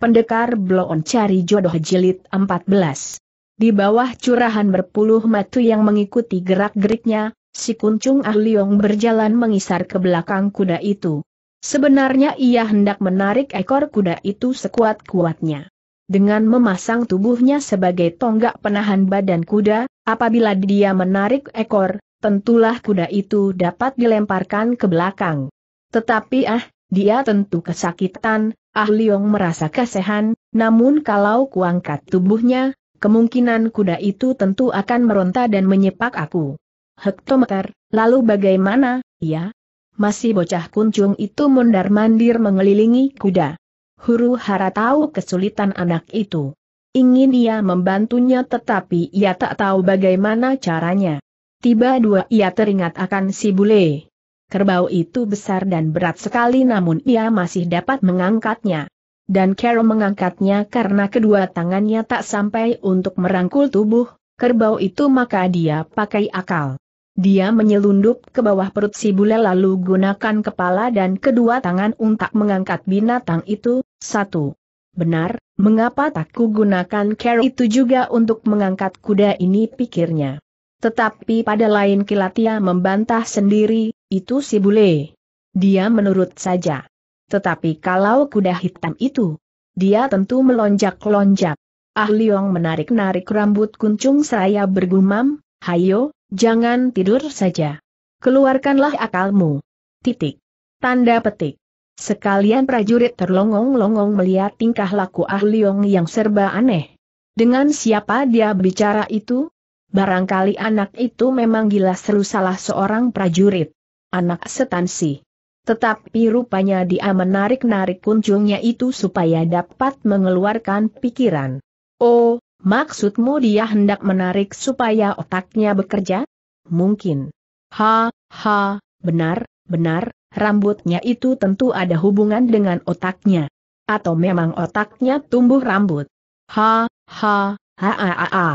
Pendekar Bloon Cari Jodoh Jilid 14. Di bawah curahan berpuluh matu yang mengikuti gerak-geriknya, si kuncung Ah berjalan mengisar ke belakang kuda itu. Sebenarnya ia hendak menarik ekor kuda itu sekuat-kuatnya. Dengan memasang tubuhnya sebagai tonggak penahan badan kuda, apabila dia menarik ekor, tentulah kuda itu dapat dilemparkan ke belakang. Tetapi ah, dia tentu kesakitan, Ah Liong merasa kesehan, namun kalau kuangkat tubuhnya, kemungkinan kuda itu tentu akan meronta dan menyepak aku. Hektometer, lalu bagaimana, ya? Masih bocah kuncung itu mondar-mandir mengelilingi kuda. Huru hara tahu kesulitan anak itu. Ingin ia membantunya tetapi ia tak tahu bagaimana caranya. Tiba dua ia teringat akan si bule. Kerbau itu besar dan berat sekali namun ia masih dapat mengangkatnya. Dan Carol mengangkatnya karena kedua tangannya tak sampai untuk merangkul tubuh, kerbau itu maka dia pakai akal. Dia menyelundup ke bawah perut si bule lalu gunakan kepala dan kedua tangan untuk mengangkat binatang itu, satu. Benar, mengapa tak ku gunakan Carol itu juga untuk mengangkat kuda ini pikirnya. Tetapi pada lain kilat ia membantah sendiri, itu si bule. Dia menurut saja. Tetapi kalau kuda hitam itu, dia tentu melonjak-lonjak. Ah Liong menarik-narik rambut kuncung seraya bergumam, hayo, jangan tidur saja. Keluarkanlah akalmu. Titik. Tanda petik. Sekalian prajurit terlongong-longong melihat tingkah laku Ah Liong yang serba aneh. Dengan siapa dia bicara itu? Barangkali anak itu memang gila seru salah seorang prajurit anak setan sih. Tetapi rupanya dia menarik-narik kuncungnya itu supaya dapat mengeluarkan pikiran. Oh, maksudmu dia hendak menarik supaya otaknya bekerja? Mungkin. Ha, ha, benar, benar, rambutnya itu tentu ada hubungan dengan otaknya. Atau memang otaknya tumbuh rambut. Ha, ha, ha, ha, ha, ha.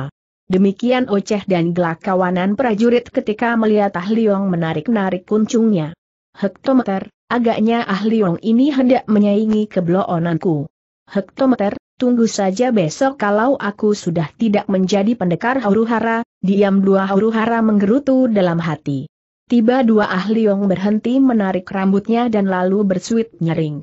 Demikian Oceh dan gelak kawanan prajurit ketika melihat Ah Liong menarik-narik kuncungnya. Hektometer, agaknya Ah Liong ini hendak menyaingi kebloonanku. Hektometer, tunggu saja besok kalau aku sudah tidak menjadi pendekar huru diam dua huru-hara menggerutu dalam hati. Tiba dua Ah Liong berhenti menarik rambutnya dan lalu bersuit nyering.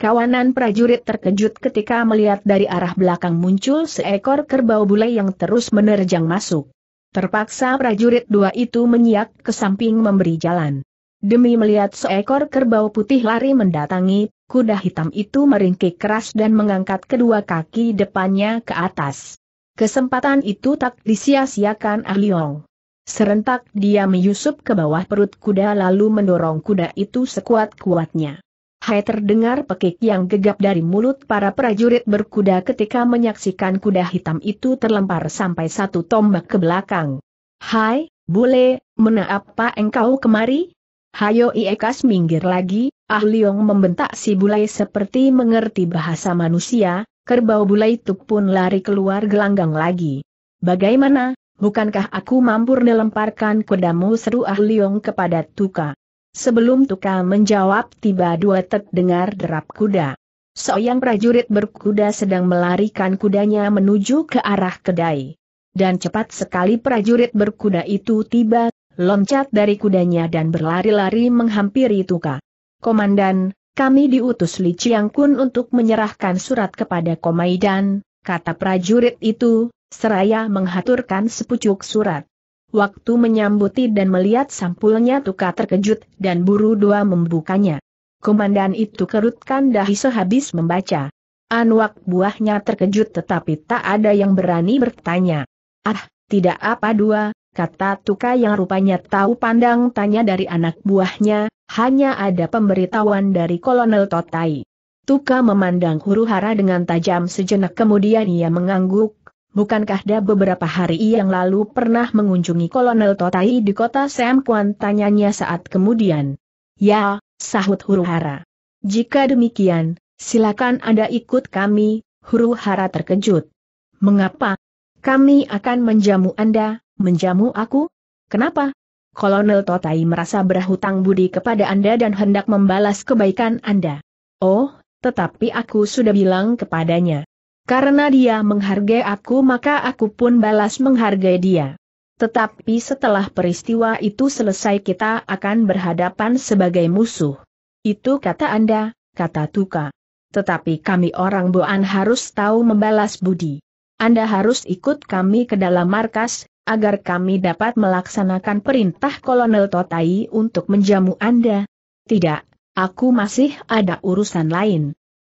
Kawanan prajurit terkejut ketika melihat dari arah belakang muncul seekor kerbau bule yang terus menerjang masuk. Terpaksa prajurit dua itu menyiak ke samping memberi jalan. Demi melihat seekor kerbau putih lari mendatangi, kuda hitam itu meringkik keras dan mengangkat kedua kaki depannya ke atas. Kesempatan itu tak disia-siakan Aliong. Ah Serentak dia menyusup ke bawah perut kuda lalu mendorong kuda itu sekuat-kuatnya. Hai terdengar pekik yang gegap dari mulut para prajurit berkuda ketika menyaksikan kuda hitam itu terlempar sampai satu tombak ke belakang. Hai, bule, mena apa engkau kemari? Hayo Iekas minggir lagi, Ah Liong membentak si bulai seperti mengerti bahasa manusia, kerbau bulai itu pun lari keluar gelanggang lagi. Bagaimana, bukankah aku mampu melemparkan kudamu seru Ah Liong kepada Tuka? Sebelum Tuka menjawab tiba dua terdengar derap kuda. Seorang prajurit berkuda sedang melarikan kudanya menuju ke arah kedai. Dan cepat sekali prajurit berkuda itu tiba, loncat dari kudanya dan berlari-lari menghampiri Tuka. Komandan, kami diutus Li Chiang Kun untuk menyerahkan surat kepada Komaidan, kata prajurit itu, seraya menghaturkan sepucuk surat. Waktu menyambuti dan melihat sampulnya Tuka terkejut dan buru dua membukanya. Komandan itu kerutkan dahi sehabis membaca. Anwak buahnya terkejut tetapi tak ada yang berani bertanya. Ah, tidak apa dua, kata Tuka yang rupanya tahu pandang tanya dari anak buahnya, hanya ada pemberitahuan dari Kolonel Totai. Tuka memandang huru hara dengan tajam sejenak kemudian ia mengangguk, bukankah dia beberapa hari yang lalu pernah mengunjungi Kolonel Totai di kota Sam Kuan tanyanya saat kemudian. Ya, sahut Huruhara. Jika demikian, silakan Anda ikut kami, Huruhara terkejut. Mengapa? Kami akan menjamu Anda, menjamu aku? Kenapa? Kolonel Totai merasa berhutang budi kepada Anda dan hendak membalas kebaikan Anda. Oh, tetapi aku sudah bilang kepadanya. Karena dia menghargai aku maka aku pun balas menghargai dia. Tetapi setelah peristiwa itu selesai kita akan berhadapan sebagai musuh. Itu kata Anda, kata Tuka. Tetapi kami orang Boan harus tahu membalas budi. Anda harus ikut kami ke dalam markas, agar kami dapat melaksanakan perintah Kolonel Totai untuk menjamu Anda. Tidak, aku masih ada urusan lain.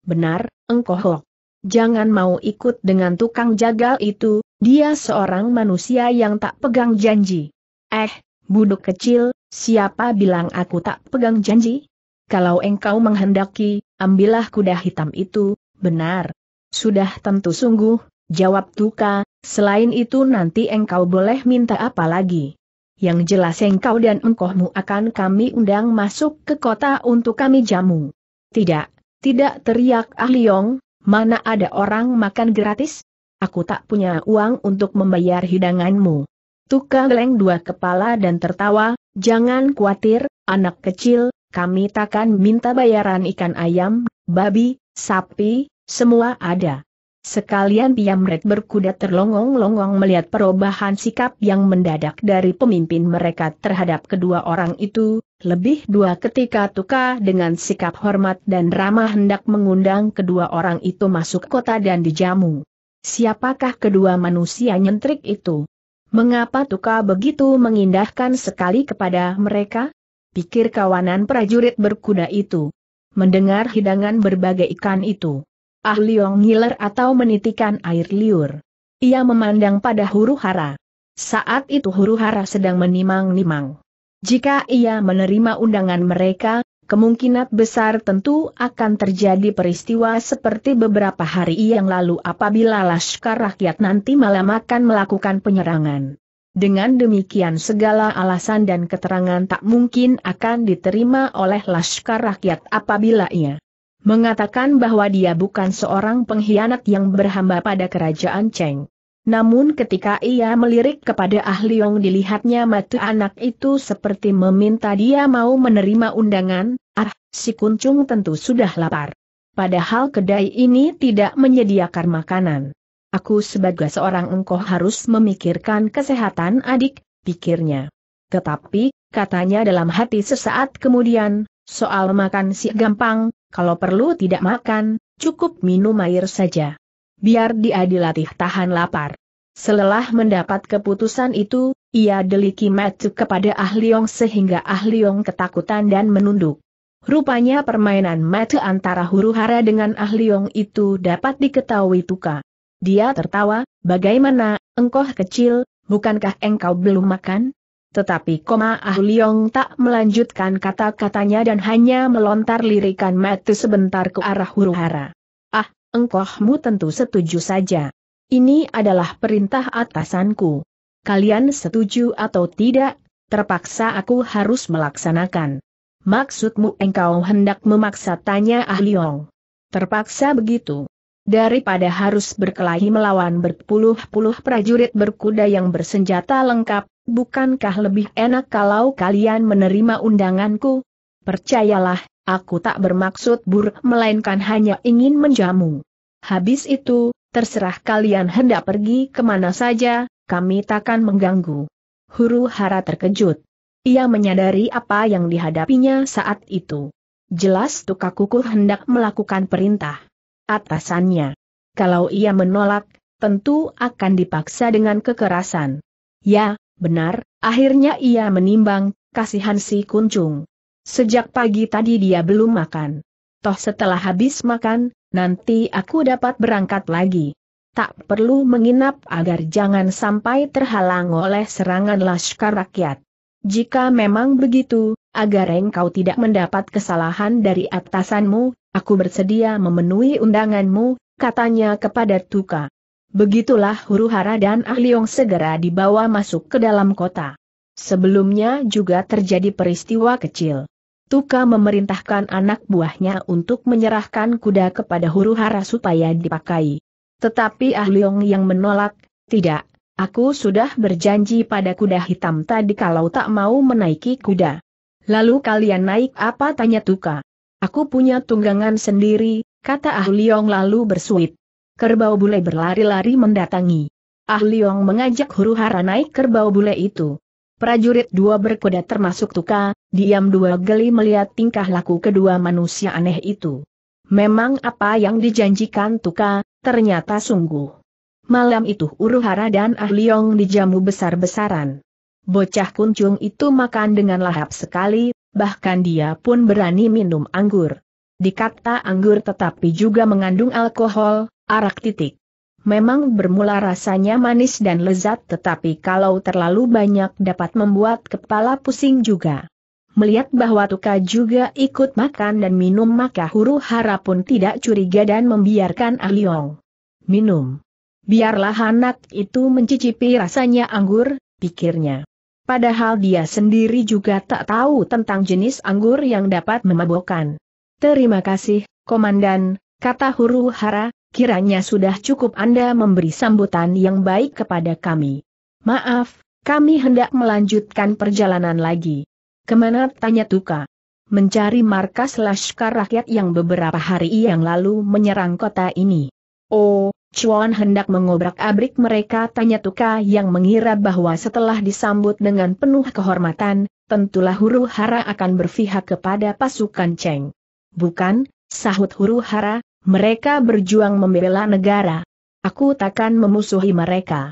Benar, engkohok jangan mau ikut dengan tukang jagal itu, dia seorang manusia yang tak pegang janji. Eh, buduk kecil, siapa bilang aku tak pegang janji? Kalau engkau menghendaki, ambillah kuda hitam itu, benar. Sudah tentu sungguh, jawab Tuka, selain itu nanti engkau boleh minta apa lagi. Yang jelas engkau dan engkohmu akan kami undang masuk ke kota untuk kami jamu. Tidak, tidak teriak Ah Liong mana ada orang makan gratis? Aku tak punya uang untuk membayar hidanganmu. Tukang geleng dua kepala dan tertawa, jangan khawatir, anak kecil, kami takkan minta bayaran ikan ayam, babi, sapi, semua ada. Sekalian Piamret berkuda terlongong-longong melihat perubahan sikap yang mendadak dari pemimpin mereka terhadap kedua orang itu, lebih dua ketika Tuka dengan sikap hormat dan ramah hendak mengundang kedua orang itu masuk kota dan dijamu. Siapakah kedua manusia nyentrik itu? Mengapa Tuka begitu mengindahkan sekali kepada mereka? Pikir kawanan prajurit berkuda itu. Mendengar hidangan berbagai ikan itu. Ah Liong ngiler atau menitikan air liur. Ia memandang pada huru hara. Saat itu huru hara sedang menimang-nimang. Jika ia menerima undangan mereka, kemungkinan besar tentu akan terjadi peristiwa seperti beberapa hari yang lalu apabila Laskar Rakyat nanti malam akan melakukan penyerangan. Dengan demikian segala alasan dan keterangan tak mungkin akan diterima oleh Laskar Rakyat apabila ia mengatakan bahwa dia bukan seorang pengkhianat yang berhamba pada kerajaan Cheng. Namun ketika ia melirik kepada ahli yang dilihatnya mata anak itu seperti meminta dia mau menerima undangan, ah, si kuncung tentu sudah lapar. Padahal kedai ini tidak menyediakan makanan. Aku sebagai seorang engkau harus memikirkan kesehatan adik, pikirnya. Tetapi, katanya dalam hati sesaat kemudian, soal makan si gampang, kalau perlu tidak makan, cukup minum air saja biar dia dilatih tahan lapar. Selelah mendapat keputusan itu, ia deliki metu kepada Ah Liong sehingga Ah Liong ketakutan dan menunduk. Rupanya permainan metu antara huru hara dengan Ah Liong itu dapat diketahui Tuka. Dia tertawa, bagaimana, engkau kecil, bukankah engkau belum makan? Tetapi koma Ah Liong tak melanjutkan kata-katanya dan hanya melontar lirikan metu sebentar ke arah huru hara engkohmu tentu setuju saja. Ini adalah perintah atasanku. Kalian setuju atau tidak, terpaksa aku harus melaksanakan. Maksudmu engkau hendak memaksa tanya Ahliong. Terpaksa begitu. Daripada harus berkelahi melawan berpuluh-puluh prajurit berkuda yang bersenjata lengkap, bukankah lebih enak kalau kalian menerima undanganku? Percayalah, aku tak bermaksud buruk melainkan hanya ingin menjamu. Habis itu, terserah kalian hendak pergi kemana saja, kami takkan mengganggu. Huru hara terkejut. Ia menyadari apa yang dihadapinya saat itu. Jelas tukakuku hendak melakukan perintah atasannya. Kalau ia menolak, tentu akan dipaksa dengan kekerasan. Ya, benar, akhirnya ia menimbang, kasihan si kuncung. Sejak pagi tadi dia belum makan. Toh setelah habis makan, nanti aku dapat berangkat lagi. Tak perlu menginap agar jangan sampai terhalang oleh serangan laskar rakyat. Jika memang begitu, agar engkau tidak mendapat kesalahan dari atasanmu, aku bersedia memenuhi undanganmu, katanya kepada Tuka. Begitulah huru hara dan Ahliong segera dibawa masuk ke dalam kota. Sebelumnya juga terjadi peristiwa kecil. Tuka memerintahkan anak buahnya untuk menyerahkan kuda kepada huru hara supaya dipakai. Tetapi Ah Leong yang menolak, tidak, aku sudah berjanji pada kuda hitam tadi kalau tak mau menaiki kuda. Lalu kalian naik apa tanya Tuka. Aku punya tunggangan sendiri, kata Ah Leong lalu bersuit. Kerbau bule berlari-lari mendatangi. Ah Leong mengajak huru hara naik kerbau bule itu. Prajurit dua berkuda termasuk Tuka, Diam dua geli melihat tingkah laku kedua manusia aneh itu. Memang apa yang dijanjikan Tuka, ternyata sungguh. Malam itu Uruhara dan Ahliong dijamu besar-besaran. Bocah kuncung itu makan dengan lahap sekali, bahkan dia pun berani minum anggur. Dikata anggur tetapi juga mengandung alkohol, arak titik. Memang bermula rasanya manis dan lezat tetapi kalau terlalu banyak dapat membuat kepala pusing juga. Melihat bahwa Tuka juga ikut makan dan minum maka huru hara pun tidak curiga dan membiarkan Aliong ah minum. Biarlah anak itu mencicipi rasanya anggur, pikirnya. Padahal dia sendiri juga tak tahu tentang jenis anggur yang dapat memabukkan. Terima kasih, Komandan, kata huru hara, kiranya sudah cukup Anda memberi sambutan yang baik kepada kami. Maaf, kami hendak melanjutkan perjalanan lagi. Kemana tanya Tuka? Mencari markas Laskar Rakyat yang beberapa hari yang lalu menyerang kota ini. Oh, Chuan hendak mengobrak-abrik mereka tanya Tuka yang mengira bahwa setelah disambut dengan penuh kehormatan, tentulah huru hara akan berpihak kepada pasukan Cheng. Bukan, sahut huru hara, mereka berjuang membela negara. Aku takkan memusuhi mereka.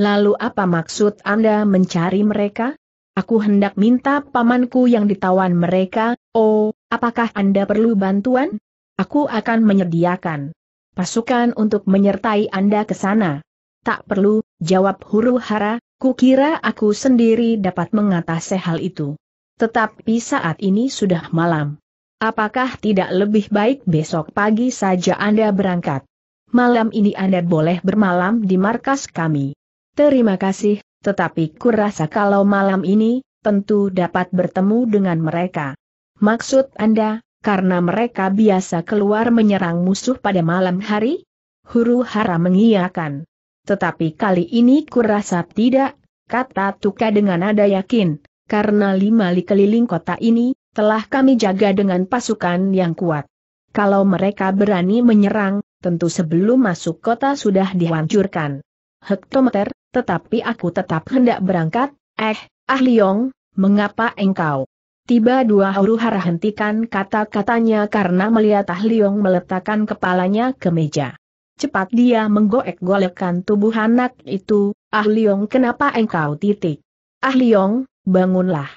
Lalu apa maksud Anda mencari mereka? Aku hendak minta pamanku yang ditawan mereka, oh, apakah Anda perlu bantuan? Aku akan menyediakan pasukan untuk menyertai Anda ke sana. Tak perlu, jawab huru hara, kukira aku sendiri dapat mengatasi hal itu. Tetapi saat ini sudah malam. Apakah tidak lebih baik besok pagi saja Anda berangkat? Malam ini Anda boleh bermalam di markas kami. Terima kasih, tetapi kurasa kalau malam ini, tentu dapat bertemu dengan mereka. Maksud Anda, karena mereka biasa keluar menyerang musuh pada malam hari? Huru hara mengiyakan. Tetapi kali ini kurasa tidak, kata Tuka dengan nada yakin, karena lima li keliling kota ini, telah kami jaga dengan pasukan yang kuat. Kalau mereka berani menyerang, tentu sebelum masuk kota sudah dihancurkan. Hektometer, tetapi aku tetap hendak berangkat, eh, Ah Liong, mengapa engkau? Tiba dua huru hara hentikan kata-katanya karena melihat Ah Liong meletakkan kepalanya ke meja. Cepat dia menggoek-golekkan tubuh anak itu, Ah Liong kenapa engkau titik? Ah Liong, bangunlah.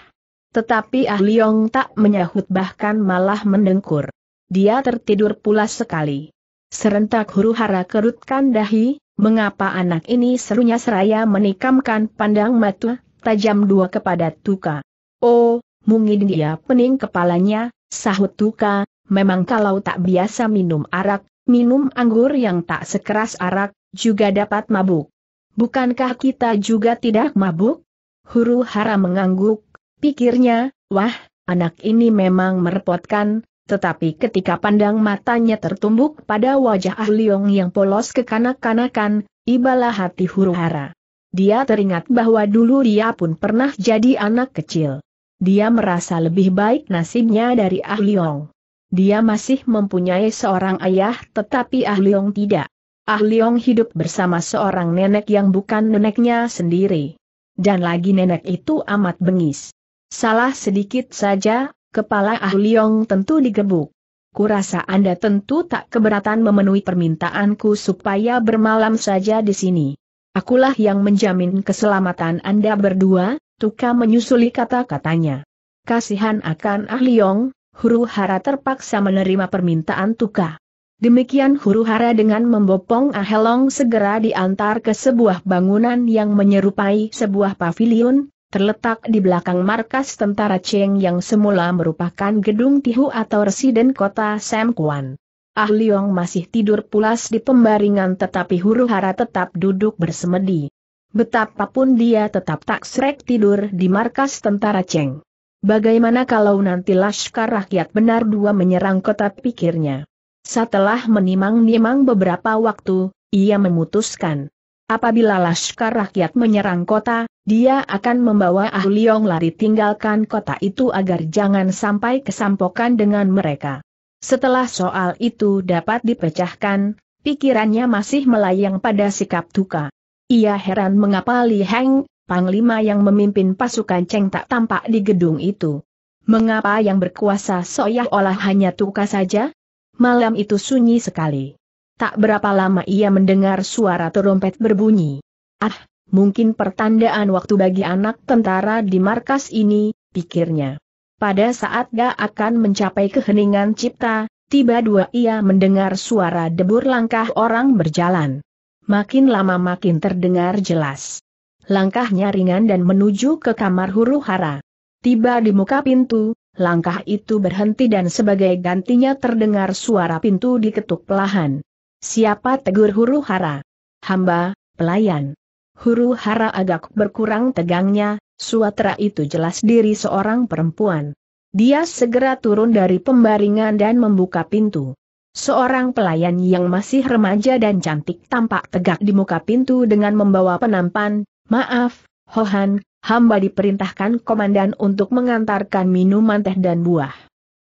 Tetapi Ah Liong tak menyahut bahkan malah mendengkur. Dia tertidur pulas sekali. Serentak huru hara kerutkan dahi, Mengapa anak ini serunya seraya menikamkan pandang mata, tajam dua kepada Tuka. Oh, mungkin dia pening kepalanya, sahut Tuka, memang kalau tak biasa minum arak, minum anggur yang tak sekeras arak, juga dapat mabuk. Bukankah kita juga tidak mabuk? Huru hara mengangguk, pikirnya, wah, anak ini memang merepotkan, tetapi ketika pandang matanya tertumbuk pada wajah Ah Liong yang polos kekanak-kanakan, ibalah hati huru hara. Dia teringat bahwa dulu dia pun pernah jadi anak kecil. Dia merasa lebih baik nasibnya dari Ah Liong. Dia masih mempunyai seorang ayah tetapi Ah Liong tidak. Ah Liong hidup bersama seorang nenek yang bukan neneknya sendiri. Dan lagi nenek itu amat bengis. Salah sedikit saja, Kepala Ah Liong tentu digebuk. Kurasa Anda tentu tak keberatan memenuhi permintaanku supaya bermalam saja di sini. Akulah yang menjamin keselamatan Anda berdua, Tuka menyusuli kata-katanya. Kasihan akan Ah Liong, Huru Hara terpaksa menerima permintaan Tuka. Demikian Huru Hara dengan membopong Ah Helong segera diantar ke sebuah bangunan yang menyerupai sebuah pavilion, terletak di belakang markas tentara Cheng yang semula merupakan gedung Tihu atau residen kota Samkuan. Ah Liong masih tidur pulas di pembaringan tetapi huru hara tetap duduk bersemedi. Betapapun dia tetap tak srek tidur di markas tentara Cheng. Bagaimana kalau nanti Laskar Rakyat benar dua menyerang kota pikirnya. Setelah menimang-nimang beberapa waktu, ia memutuskan. Apabila Laskar Rakyat menyerang kota, dia akan membawa Ah lari tinggalkan kota itu agar jangan sampai kesampokan dengan mereka. Setelah soal itu dapat dipecahkan, pikirannya masih melayang pada sikap Tuka. Ia heran mengapa Li Heng, panglima yang memimpin pasukan Cheng tak tampak di gedung itu. Mengapa yang berkuasa seolah-olah hanya Tuka saja? Malam itu sunyi sekali. Tak berapa lama ia mendengar suara terompet berbunyi. Ah, mungkin pertandaan waktu bagi anak tentara di markas ini, pikirnya. Pada saat ga akan mencapai keheningan cipta, tiba dua ia mendengar suara debur langkah orang berjalan. Makin lama makin terdengar jelas. Langkahnya ringan dan menuju ke kamar huru hara. Tiba di muka pintu, langkah itu berhenti dan sebagai gantinya terdengar suara pintu diketuk pelahan. Siapa tegur huru hara? Hamba, pelayan. Huru hara agak berkurang tegangnya, suatra itu jelas diri seorang perempuan. Dia segera turun dari pembaringan dan membuka pintu. Seorang pelayan yang masih remaja dan cantik tampak tegak di muka pintu dengan membawa penampan, maaf, Hohan, hamba diperintahkan komandan untuk mengantarkan minuman teh dan buah.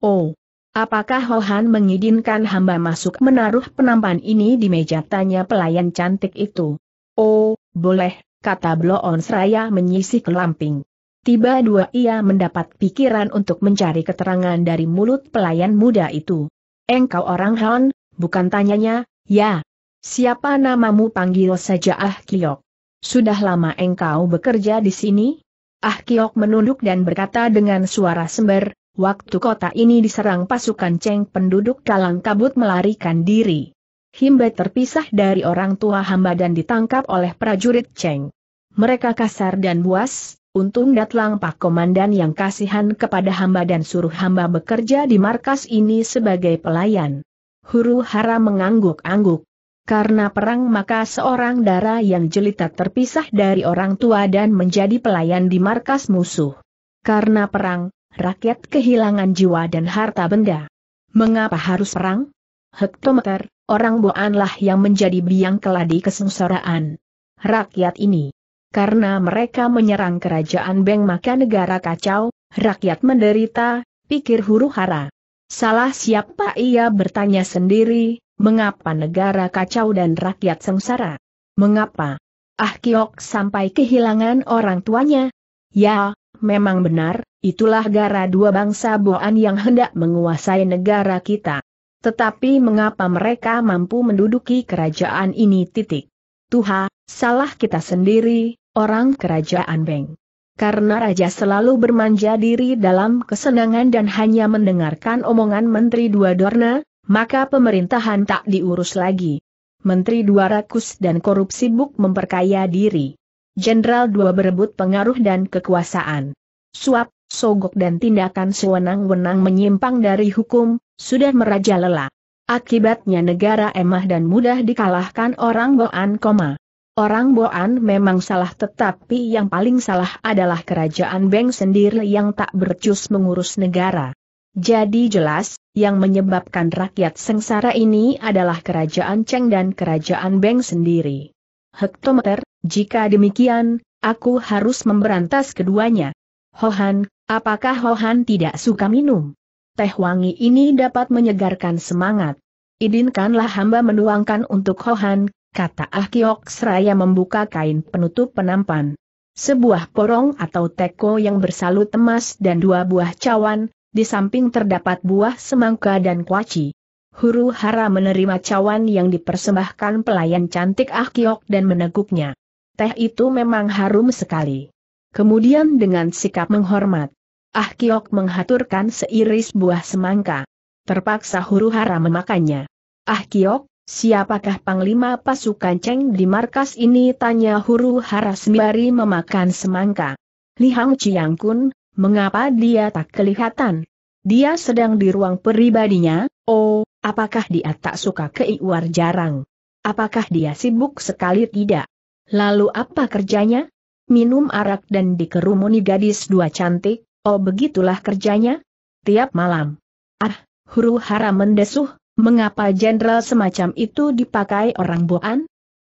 Oh, Apakah Hohan mengizinkan hamba masuk menaruh penampan ini di meja tanya pelayan cantik itu? Oh, boleh, kata Bloon Seraya menyisih lamping. Tiba dua ia mendapat pikiran untuk mencari keterangan dari mulut pelayan muda itu. Engkau orang Han, bukan tanyanya, ya. Siapa namamu panggil saja Ah Kiok. Sudah lama engkau bekerja di sini? Ah Kiok menunduk dan berkata dengan suara sembar. Waktu kota ini diserang pasukan Cheng, penduduk kalang kabut melarikan diri. Himba terpisah dari orang tua hamba dan ditangkap oleh prajurit Cheng. Mereka kasar dan buas, Untung datang Pak Komandan yang kasihan kepada hamba dan suruh hamba bekerja di markas ini sebagai pelayan. Huru hara mengangguk-angguk. Karena perang maka seorang dara yang jelita terpisah dari orang tua dan menjadi pelayan di markas musuh. Karena perang, rakyat kehilangan jiwa dan harta benda. Mengapa harus perang? Hektometer, orang Boanlah yang menjadi biang keladi kesengsaraan. Rakyat ini. Karena mereka menyerang kerajaan Beng maka negara kacau, rakyat menderita, pikir huru hara. Salah siapa ia bertanya sendiri, mengapa negara kacau dan rakyat sengsara? Mengapa? Ah Kiok sampai kehilangan orang tuanya? Ya, Memang benar, itulah gara dua bangsa Boan yang hendak menguasai negara kita. Tetapi mengapa mereka mampu menduduki kerajaan ini titik? Tuha, salah kita sendiri, orang kerajaan Beng. Karena Raja selalu bermanja diri dalam kesenangan dan hanya mendengarkan omongan Menteri Dua Dorna, maka pemerintahan tak diurus lagi. Menteri Dua Rakus dan korupsi buk memperkaya diri jenderal dua berebut pengaruh dan kekuasaan. Suap, sogok dan tindakan sewenang-wenang menyimpang dari hukum, sudah merajalela. Akibatnya negara emah dan mudah dikalahkan orang Boan koma. Orang Boan memang salah tetapi yang paling salah adalah kerajaan Beng sendiri yang tak bercus mengurus negara. Jadi jelas, yang menyebabkan rakyat sengsara ini adalah kerajaan Cheng dan kerajaan Beng sendiri hektometer, jika demikian, aku harus memberantas keduanya. Hohan, apakah Hohan tidak suka minum? Teh wangi ini dapat menyegarkan semangat. Idinkanlah hamba menuangkan untuk Hohan, kata Ah Kiok seraya membuka kain penutup penampan. Sebuah porong atau teko yang bersalut emas dan dua buah cawan, di samping terdapat buah semangka dan kuaci huru hara menerima cawan yang dipersembahkan pelayan cantik Ah Kiok dan meneguknya. Teh itu memang harum sekali. Kemudian dengan sikap menghormat, Ah Kiok menghaturkan seiris buah semangka. Terpaksa huru hara memakannya. Ah Kiok, siapakah panglima pasukan Cheng di markas ini? Tanya huru hara sembari memakan semangka. Lihang Chiang Kun, mengapa dia tak kelihatan? Dia sedang di ruang pribadinya, oh, Apakah dia tak suka ke Iwar jarang? Apakah dia sibuk sekali tidak? Lalu apa kerjanya? Minum arak dan dikerumuni gadis dua cantik, oh begitulah kerjanya? Tiap malam. Ah, huru hara mendesuh, mengapa jenderal semacam itu dipakai orang Boan?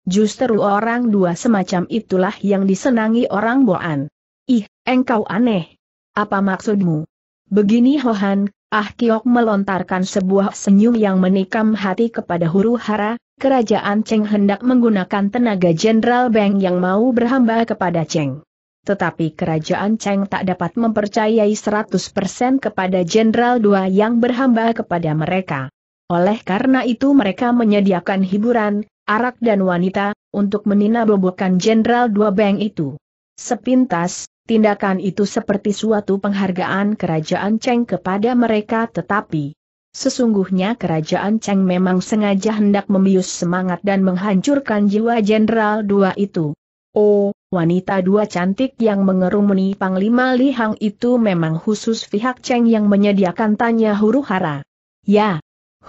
Justru orang dua semacam itulah yang disenangi orang Boan. Ih, engkau aneh. Apa maksudmu? Begini Hohan, Ah Kiok melontarkan sebuah senyum yang menikam hati kepada huru hara, kerajaan Cheng hendak menggunakan tenaga Jenderal Beng yang mau berhamba kepada Cheng. Tetapi kerajaan Cheng tak dapat mempercayai 100% kepada Jenderal Dua yang berhamba kepada mereka. Oleh karena itu mereka menyediakan hiburan, arak dan wanita, untuk meninabobokan Jenderal Dua Beng itu. Sepintas, Tindakan itu seperti suatu penghargaan kerajaan Cheng kepada mereka tetapi Sesungguhnya kerajaan Cheng memang sengaja hendak membius semangat dan menghancurkan jiwa jenderal dua itu. Oh, wanita dua cantik yang mengerumuni Panglima Li Hang itu memang khusus pihak Cheng yang menyediakan tanya huru hara. Ya,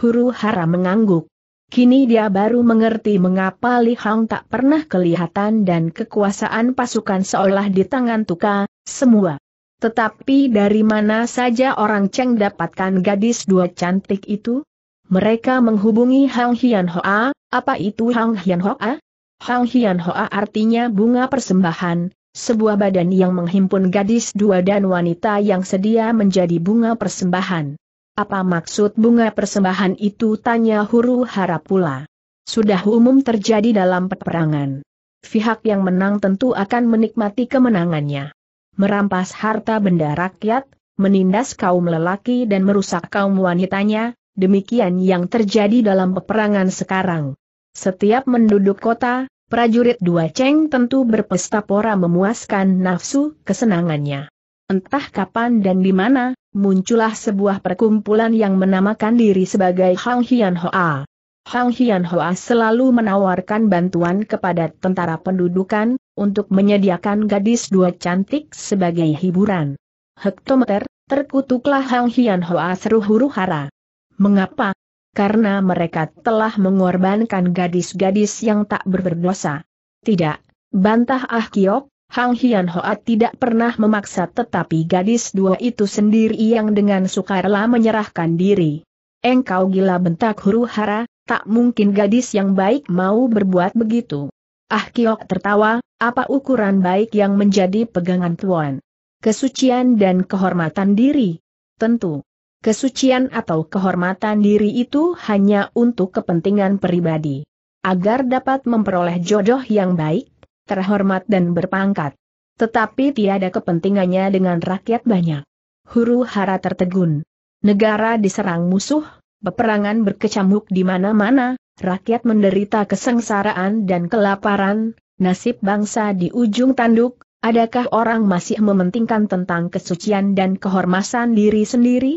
huru hara mengangguk. Kini dia baru mengerti mengapa Li Hang tak pernah kelihatan dan kekuasaan pasukan seolah di tangan Tuka, semua. Tetapi dari mana saja orang Cheng dapatkan gadis dua cantik itu? Mereka menghubungi Hang Hian Hoa, apa itu Hang Hian Hoa? Hang Hian Hoa artinya bunga persembahan, sebuah badan yang menghimpun gadis dua dan wanita yang sedia menjadi bunga persembahan. Apa maksud bunga persembahan itu tanya huru hara pula. Sudah umum terjadi dalam peperangan. Pihak yang menang tentu akan menikmati kemenangannya. Merampas harta benda rakyat, menindas kaum lelaki dan merusak kaum wanitanya, demikian yang terjadi dalam peperangan sekarang. Setiap menduduk kota, prajurit dua ceng tentu berpesta pora memuaskan nafsu kesenangannya. Entah kapan dan di mana, muncullah sebuah perkumpulan yang menamakan diri sebagai Hang Hian Hoa. Hang Hian Hoa selalu menawarkan bantuan kepada tentara pendudukan, untuk menyediakan gadis dua cantik sebagai hiburan. Hektometer, terkutuklah Hang Hian Hoa seru huru hara. Mengapa? Karena mereka telah mengorbankan gadis-gadis yang tak berberdosa. Tidak, bantah Ah Kiok, Hang Hian Hoat tidak pernah memaksa tetapi gadis dua itu sendiri yang dengan sukarela menyerahkan diri. Engkau gila bentak huru hara, tak mungkin gadis yang baik mau berbuat begitu. Ah Kiok tertawa, apa ukuran baik yang menjadi pegangan tuan? Kesucian dan kehormatan diri? Tentu. Kesucian atau kehormatan diri itu hanya untuk kepentingan pribadi. Agar dapat memperoleh jodoh yang baik, terhormat dan berpangkat. Tetapi tiada kepentingannya dengan rakyat banyak. Huru hara tertegun. Negara diserang musuh, peperangan berkecamuk di mana-mana, rakyat menderita kesengsaraan dan kelaparan, nasib bangsa di ujung tanduk, adakah orang masih mementingkan tentang kesucian dan kehormasan diri sendiri?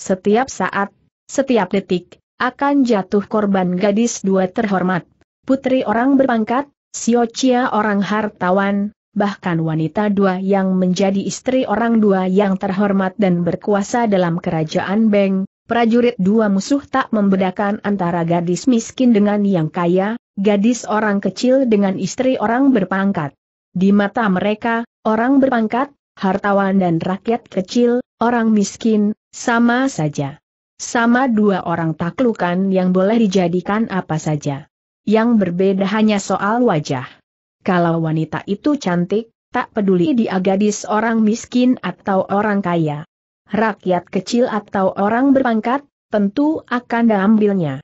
Setiap saat, setiap detik, akan jatuh korban gadis dua terhormat, putri orang berpangkat, Siocia orang hartawan, bahkan wanita dua yang menjadi istri orang dua yang terhormat dan berkuasa dalam kerajaan Beng, prajurit dua musuh tak membedakan antara gadis miskin dengan yang kaya, gadis orang kecil dengan istri orang berpangkat. Di mata mereka, orang berpangkat, hartawan dan rakyat kecil, orang miskin, sama saja. Sama dua orang taklukan yang boleh dijadikan apa saja. Yang berbeda hanya soal wajah. Kalau wanita itu cantik, tak peduli dia gadis orang miskin atau orang kaya. Rakyat kecil atau orang berpangkat, tentu akan diambilnya.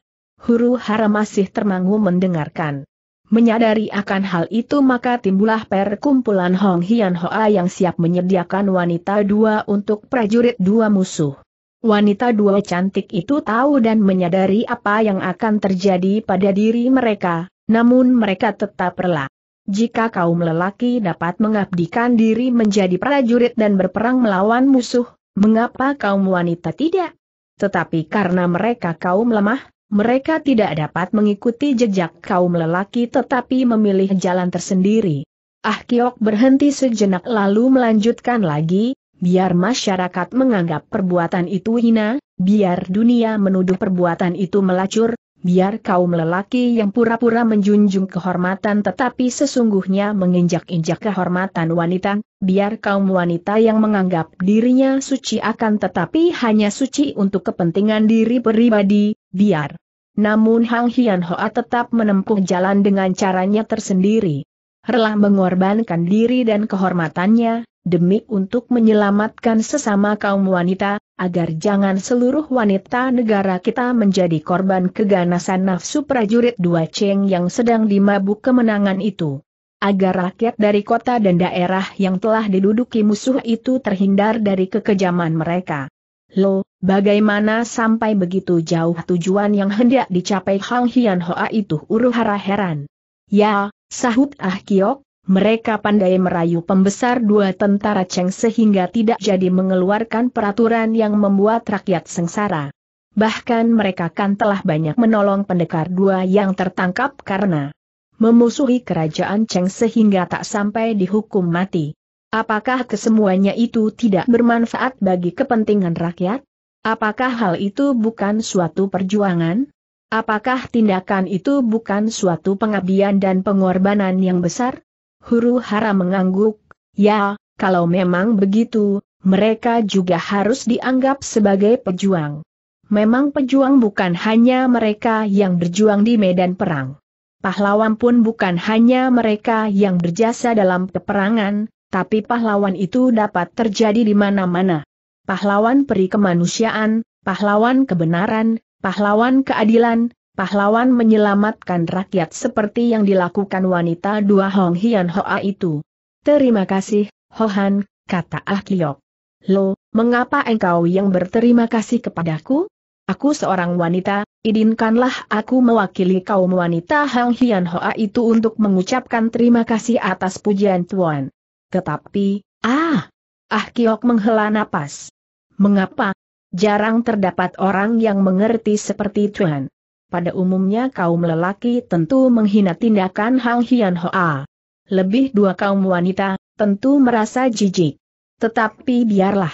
Huru hara masih termangu mendengarkan. Menyadari akan hal itu maka timbulah perkumpulan Hong Hian Hoa yang siap menyediakan wanita dua untuk prajurit dua musuh. Wanita dua cantik itu tahu dan menyadari apa yang akan terjadi pada diri mereka, namun mereka tetap rela. Jika kaum lelaki dapat mengabdikan diri menjadi prajurit dan berperang melawan musuh, mengapa kaum wanita tidak? Tetapi karena mereka kaum lemah, mereka tidak dapat mengikuti jejak kaum lelaki tetapi memilih jalan tersendiri. Ah Kiok berhenti sejenak lalu melanjutkan lagi, biar masyarakat menganggap perbuatan itu hina, biar dunia menuduh perbuatan itu melacur, biar kaum lelaki yang pura-pura menjunjung kehormatan tetapi sesungguhnya menginjak-injak kehormatan wanita, biar kaum wanita yang menganggap dirinya suci akan tetapi hanya suci untuk kepentingan diri pribadi, biar. Namun Hang Hian Hoa tetap menempuh jalan dengan caranya tersendiri. relah mengorbankan diri dan kehormatannya, demi untuk menyelamatkan sesama kaum wanita, agar jangan seluruh wanita negara kita menjadi korban keganasan nafsu prajurit dua ceng yang sedang dimabuk kemenangan itu. Agar rakyat dari kota dan daerah yang telah diduduki musuh itu terhindar dari kekejaman mereka. Lo, bagaimana sampai begitu jauh tujuan yang hendak dicapai Hang Hian Hoa itu uruhara heran. Ya, sahut Ah Kiok, mereka pandai merayu pembesar dua tentara Cheng sehingga tidak jadi mengeluarkan peraturan yang membuat rakyat sengsara. Bahkan mereka kan telah banyak menolong pendekar dua yang tertangkap karena memusuhi kerajaan Cheng sehingga tak sampai dihukum mati. Apakah kesemuanya itu tidak bermanfaat bagi kepentingan rakyat? Apakah hal itu bukan suatu perjuangan? Apakah tindakan itu bukan suatu pengabdian dan pengorbanan yang besar? Huru hara mengangguk, ya, kalau memang begitu, mereka juga harus dianggap sebagai pejuang. Memang pejuang bukan hanya mereka yang berjuang di medan perang. Pahlawan pun bukan hanya mereka yang berjasa dalam peperangan, tapi pahlawan itu dapat terjadi di mana-mana. Pahlawan peri kemanusiaan, pahlawan kebenaran, pahlawan keadilan, pahlawan menyelamatkan rakyat seperti yang dilakukan wanita dua Hong Hian Hoa itu. Terima kasih, Hohan, kata Ah Kiok. Lo, mengapa engkau yang berterima kasih kepadaku? Aku seorang wanita, idinkanlah aku mewakili kaum wanita Hong Hian Hoa itu untuk mengucapkan terima kasih atas pujian Tuan. Tetapi, ah! Ah Kiok menghela napas. Mengapa? Jarang terdapat orang yang mengerti seperti Tuan pada umumnya kaum lelaki tentu menghina tindakan Hang Hian Hoa. Lebih dua kaum wanita, tentu merasa jijik. Tetapi biarlah.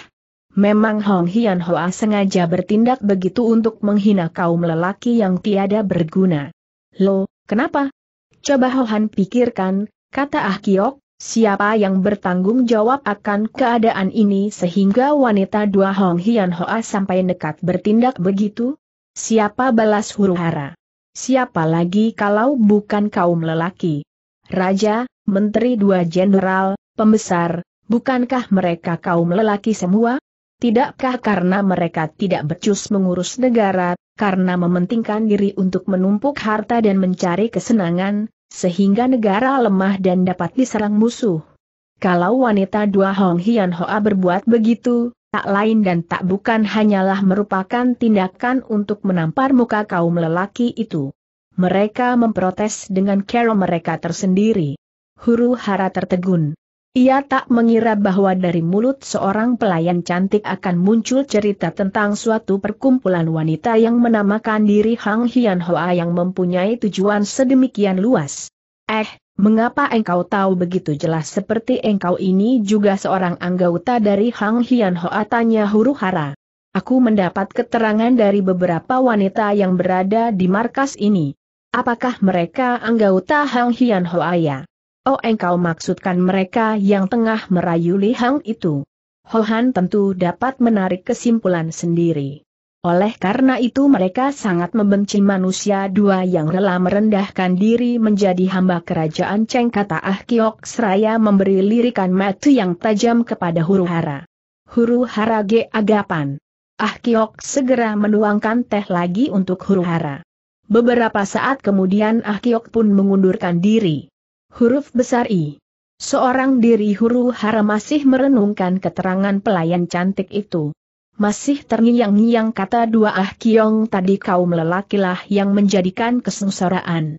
Memang Hong Hian Hoa sengaja bertindak begitu untuk menghina kaum lelaki yang tiada berguna. Lo, kenapa? Coba Hohan pikirkan, kata Ah Kiok, siapa yang bertanggung jawab akan keadaan ini sehingga wanita dua Hong Hian Hoa sampai nekat bertindak begitu? Siapa balas huru hara? Siapa lagi kalau bukan kaum lelaki? Raja, Menteri dua Jenderal, Pembesar, bukankah mereka kaum lelaki semua? Tidakkah karena mereka tidak becus mengurus negara, karena mementingkan diri untuk menumpuk harta dan mencari kesenangan, sehingga negara lemah dan dapat diserang musuh? Kalau wanita dua Hong Hian Hoa berbuat begitu, tak lain dan tak bukan hanyalah merupakan tindakan untuk menampar muka kaum lelaki itu. Mereka memprotes dengan cara mereka tersendiri. Huru hara tertegun. Ia tak mengira bahwa dari mulut seorang pelayan cantik akan muncul cerita tentang suatu perkumpulan wanita yang menamakan diri Hang Hian Hoa yang mempunyai tujuan sedemikian luas. Eh, Mengapa engkau tahu begitu jelas seperti engkau ini juga seorang anggota dari Hang Hian Hoa tanya huru hara. Aku mendapat keterangan dari beberapa wanita yang berada di markas ini. Apakah mereka anggota Hang Hian Hoa ya? Oh engkau maksudkan mereka yang tengah merayu Li Hang itu. Hohan tentu dapat menarik kesimpulan sendiri. Oleh karena itu mereka sangat membenci manusia dua yang rela merendahkan diri menjadi hamba kerajaan Cheng kata Ah Kiok Seraya memberi lirikan mata yang tajam kepada huru hara. Huru hara ge agapan. Ah Kiok segera menuangkan teh lagi untuk huru hara. Beberapa saat kemudian Ah Kiok pun mengundurkan diri. Huruf besar I. Seorang diri huru hara masih merenungkan keterangan pelayan cantik itu masih terngiang-ngiang kata dua Ah Kiong tadi kaum lelakilah yang menjadikan kesengsaraan.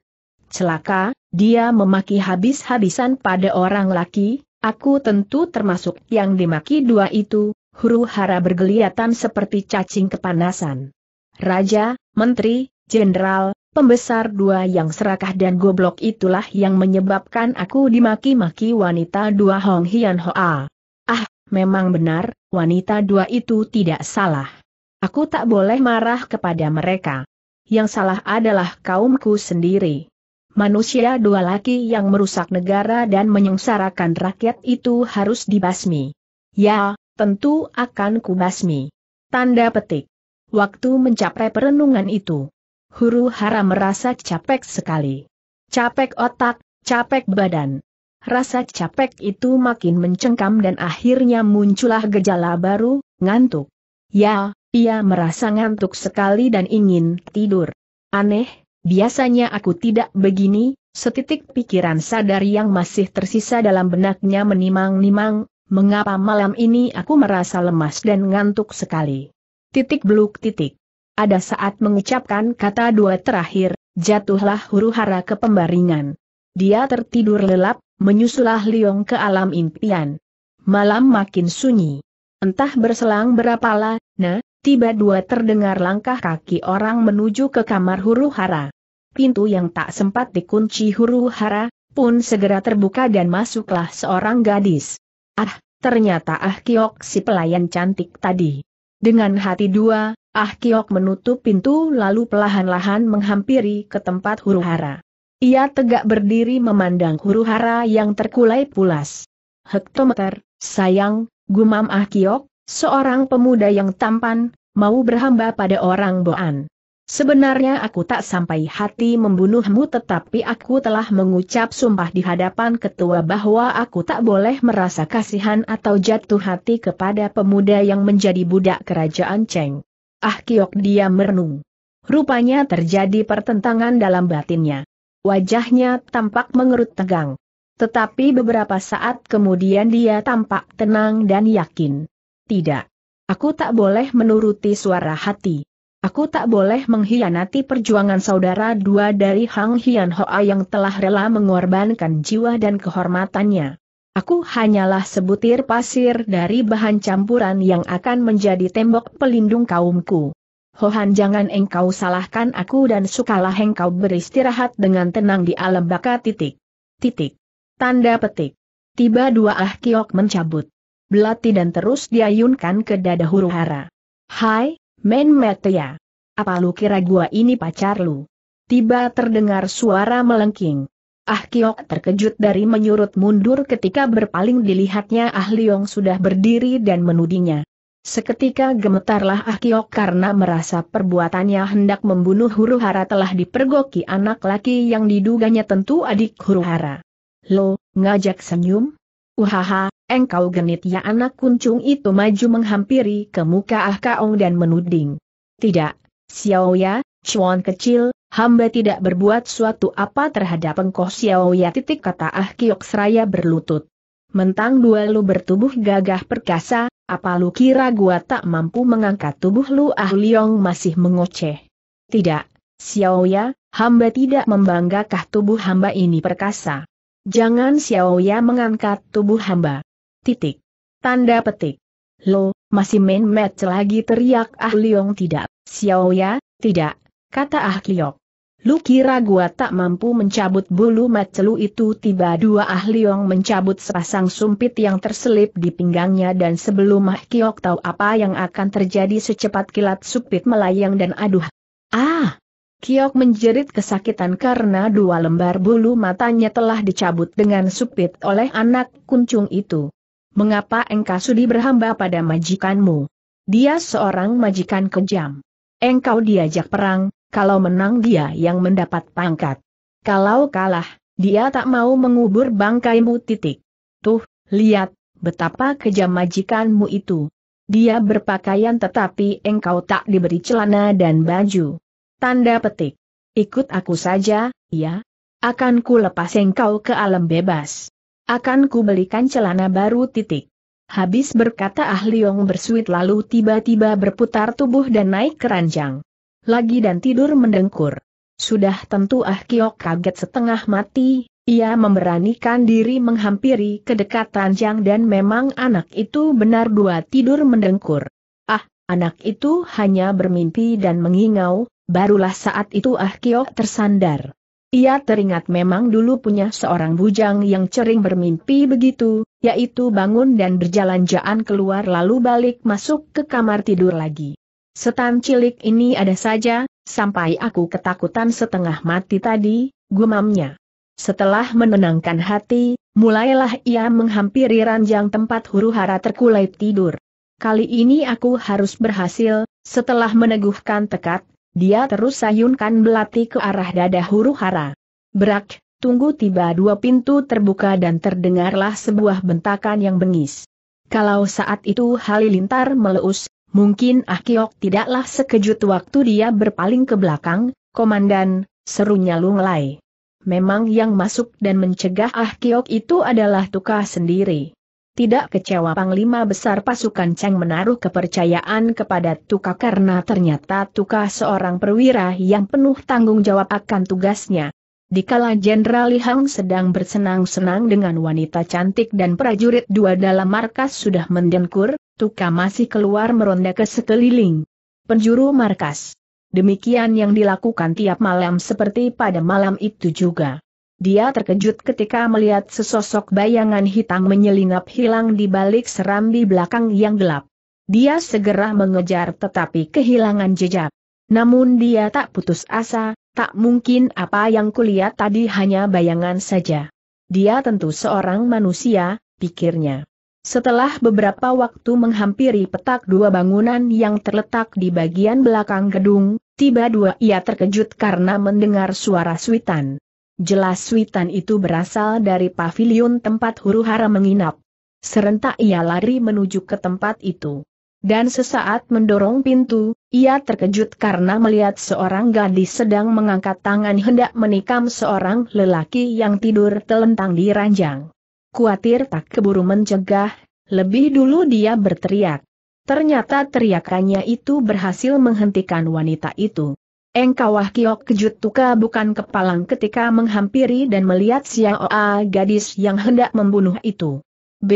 Celaka, dia memaki habis-habisan pada orang laki, aku tentu termasuk yang dimaki dua itu, huru hara bergeliatan seperti cacing kepanasan. Raja, menteri, jenderal, pembesar dua yang serakah dan goblok itulah yang menyebabkan aku dimaki-maki wanita dua Hong Hian Hoa. Ah, Memang benar, wanita dua itu tidak salah. Aku tak boleh marah kepada mereka. Yang salah adalah kaumku sendiri. Manusia dua laki yang merusak negara dan menyengsarakan rakyat itu harus dibasmi. Ya, tentu akan kubasmi. Tanda petik. Waktu mencapai perenungan itu. Huru hara merasa capek sekali. Capek otak, capek badan. Rasa capek itu makin mencengkam dan akhirnya muncullah gejala baru, ngantuk. Ya, ia merasa ngantuk sekali dan ingin tidur. Aneh, biasanya aku tidak begini, setitik pikiran sadar yang masih tersisa dalam benaknya menimang-nimang, mengapa malam ini aku merasa lemas dan ngantuk sekali. Titik beluk titik. Ada saat mengucapkan kata dua terakhir, jatuhlah huru hara ke pembaringan. Dia tertidur lelap, menyusulah Liong ke alam impian. Malam makin sunyi. Entah berselang berapa lama, tiba dua terdengar langkah kaki orang menuju ke kamar huru hara. Pintu yang tak sempat dikunci huru hara, pun segera terbuka dan masuklah seorang gadis. Ah, ternyata Ah Kiok si pelayan cantik tadi. Dengan hati dua, Ah Kiok menutup pintu lalu perlahan-lahan menghampiri ke tempat huru hara. Ia tegak berdiri memandang huru hara yang terkulai pulas. Hektometer, sayang, gumam Ah Kiok, seorang pemuda yang tampan, mau berhamba pada orang Boan. Sebenarnya aku tak sampai hati membunuhmu tetapi aku telah mengucap sumpah di hadapan ketua bahwa aku tak boleh merasa kasihan atau jatuh hati kepada pemuda yang menjadi budak kerajaan Cheng. Ah Kiok dia merenung. Rupanya terjadi pertentangan dalam batinnya. Wajahnya tampak mengerut tegang. Tetapi beberapa saat kemudian dia tampak tenang dan yakin. Tidak. Aku tak boleh menuruti suara hati. Aku tak boleh mengkhianati perjuangan saudara dua dari Hang Hian Hoa yang telah rela mengorbankan jiwa dan kehormatannya. Aku hanyalah sebutir pasir dari bahan campuran yang akan menjadi tembok pelindung kaumku. Hohan jangan engkau salahkan aku dan sukalah engkau beristirahat dengan tenang di alam baka titik. Titik. Tanda petik. Tiba dua ah kiok mencabut. Belati dan terus diayunkan ke dada huru hara. Hai, men ya. Apa lu kira gua ini pacar lu? Tiba terdengar suara melengking. Ah Kiok terkejut dari menyurut mundur ketika berpaling dilihatnya Ah Liong sudah berdiri dan menudingnya. Seketika gemetarlah Akiok karena merasa perbuatannya hendak membunuh huru hara telah dipergoki anak laki yang diduganya tentu adik huru hara. Lo, ngajak senyum? Uhaha, engkau genit ya anak kuncung itu maju menghampiri ke muka Ah Kaong dan menuding. Tidak, Xiao ya, cuan kecil, hamba tidak berbuat suatu apa terhadap engkau Xiao ya titik kata Ah Kiok seraya berlutut. Mentang dua lu bertubuh gagah perkasa, apa lu kira gua tak mampu mengangkat tubuh lu Ah Liong masih mengoceh? Tidak, Xiaoya, hamba tidak membanggakah tubuh hamba ini perkasa. Jangan Xiaoya mengangkat tubuh hamba. Titik. Tanda petik. Lo, masih main match lagi teriak Ah Liong tidak, Xiaoya, tidak, kata Ah Liong. Lu kira gua tak mampu mencabut bulu macelu itu tiba dua ahli yang mencabut sepasang sumpit yang terselip di pinggangnya dan sebelum Mah Kiok tahu apa yang akan terjadi secepat kilat sumpit melayang dan aduh. Ah! Kiok menjerit kesakitan karena dua lembar bulu matanya telah dicabut dengan sumpit oleh anak kuncung itu. Mengapa engkau sudi berhamba pada majikanmu? Dia seorang majikan kejam. Engkau diajak perang, kalau menang dia yang mendapat pangkat. Kalau kalah, dia tak mau mengubur bangkaimu titik. Tuh, lihat, betapa kejam majikanmu itu. Dia berpakaian tetapi engkau tak diberi celana dan baju. Tanda petik. Ikut aku saja, ya. Akan ku lepas engkau ke alam bebas. Akan ku belikan celana baru titik. Habis berkata Ah Leong bersuit lalu tiba-tiba berputar tubuh dan naik keranjang lagi dan tidur mendengkur. Sudah tentu Ah Kiok kaget setengah mati, ia memberanikan diri menghampiri kedekatan Jang dan memang anak itu benar dua tidur mendengkur. Ah, anak itu hanya bermimpi dan mengingau, barulah saat itu Ah Kiok tersandar. Ia teringat memang dulu punya seorang bujang yang sering bermimpi begitu, yaitu bangun dan berjalan-jalan keluar lalu balik masuk ke kamar tidur lagi. Setan cilik ini ada saja, sampai aku ketakutan setengah mati tadi, gumamnya. Setelah menenangkan hati, mulailah ia menghampiri ranjang tempat huru-hara terkulai tidur. Kali ini aku harus berhasil, setelah meneguhkan tekad, dia terus sayunkan belati ke arah dada huru-hara. Berak, tunggu tiba dua pintu terbuka dan terdengarlah sebuah bentakan yang bengis. Kalau saat itu Halilintar meleus, Mungkin Ah Kiok tidaklah sekejut waktu dia berpaling ke belakang, komandan, serunya Lung Lai. Memang yang masuk dan mencegah Ah Kiok itu adalah Tuka sendiri. Tidak kecewa Panglima Besar Pasukan Cheng menaruh kepercayaan kepada Tuka karena ternyata Tuka seorang perwira yang penuh tanggung jawab akan tugasnya. Dikala Jenderal Li Hang sedang bersenang-senang dengan wanita cantik dan prajurit dua dalam markas sudah mendengkur, Tuka masih keluar meronda ke sekeliling penjuru markas. Demikian yang dilakukan tiap malam seperti pada malam itu juga. Dia terkejut ketika melihat sesosok bayangan hitam menyelinap hilang di balik serambi belakang yang gelap. Dia segera mengejar tetapi kehilangan jejak. Namun dia tak putus asa, Tak mungkin apa yang kulihat tadi hanya bayangan saja. Dia tentu seorang manusia, pikirnya. Setelah beberapa waktu menghampiri petak dua bangunan yang terletak di bagian belakang gedung, tiba dua ia terkejut karena mendengar suara switan. Jelas switan itu berasal dari pavilion tempat huru hara menginap. Serentak ia lari menuju ke tempat itu. Dan sesaat mendorong pintu, ia terkejut karena melihat seorang gadis sedang mengangkat tangan hendak menikam seorang lelaki yang tidur telentang di ranjang. Kuatir tak keburu mencegah, lebih dulu dia berteriak. Ternyata teriakannya itu berhasil menghentikan wanita itu. Engkawah Kiok kejut tuka bukan kepalang ketika menghampiri dan melihat siang A gadis yang hendak membunuh itu. B.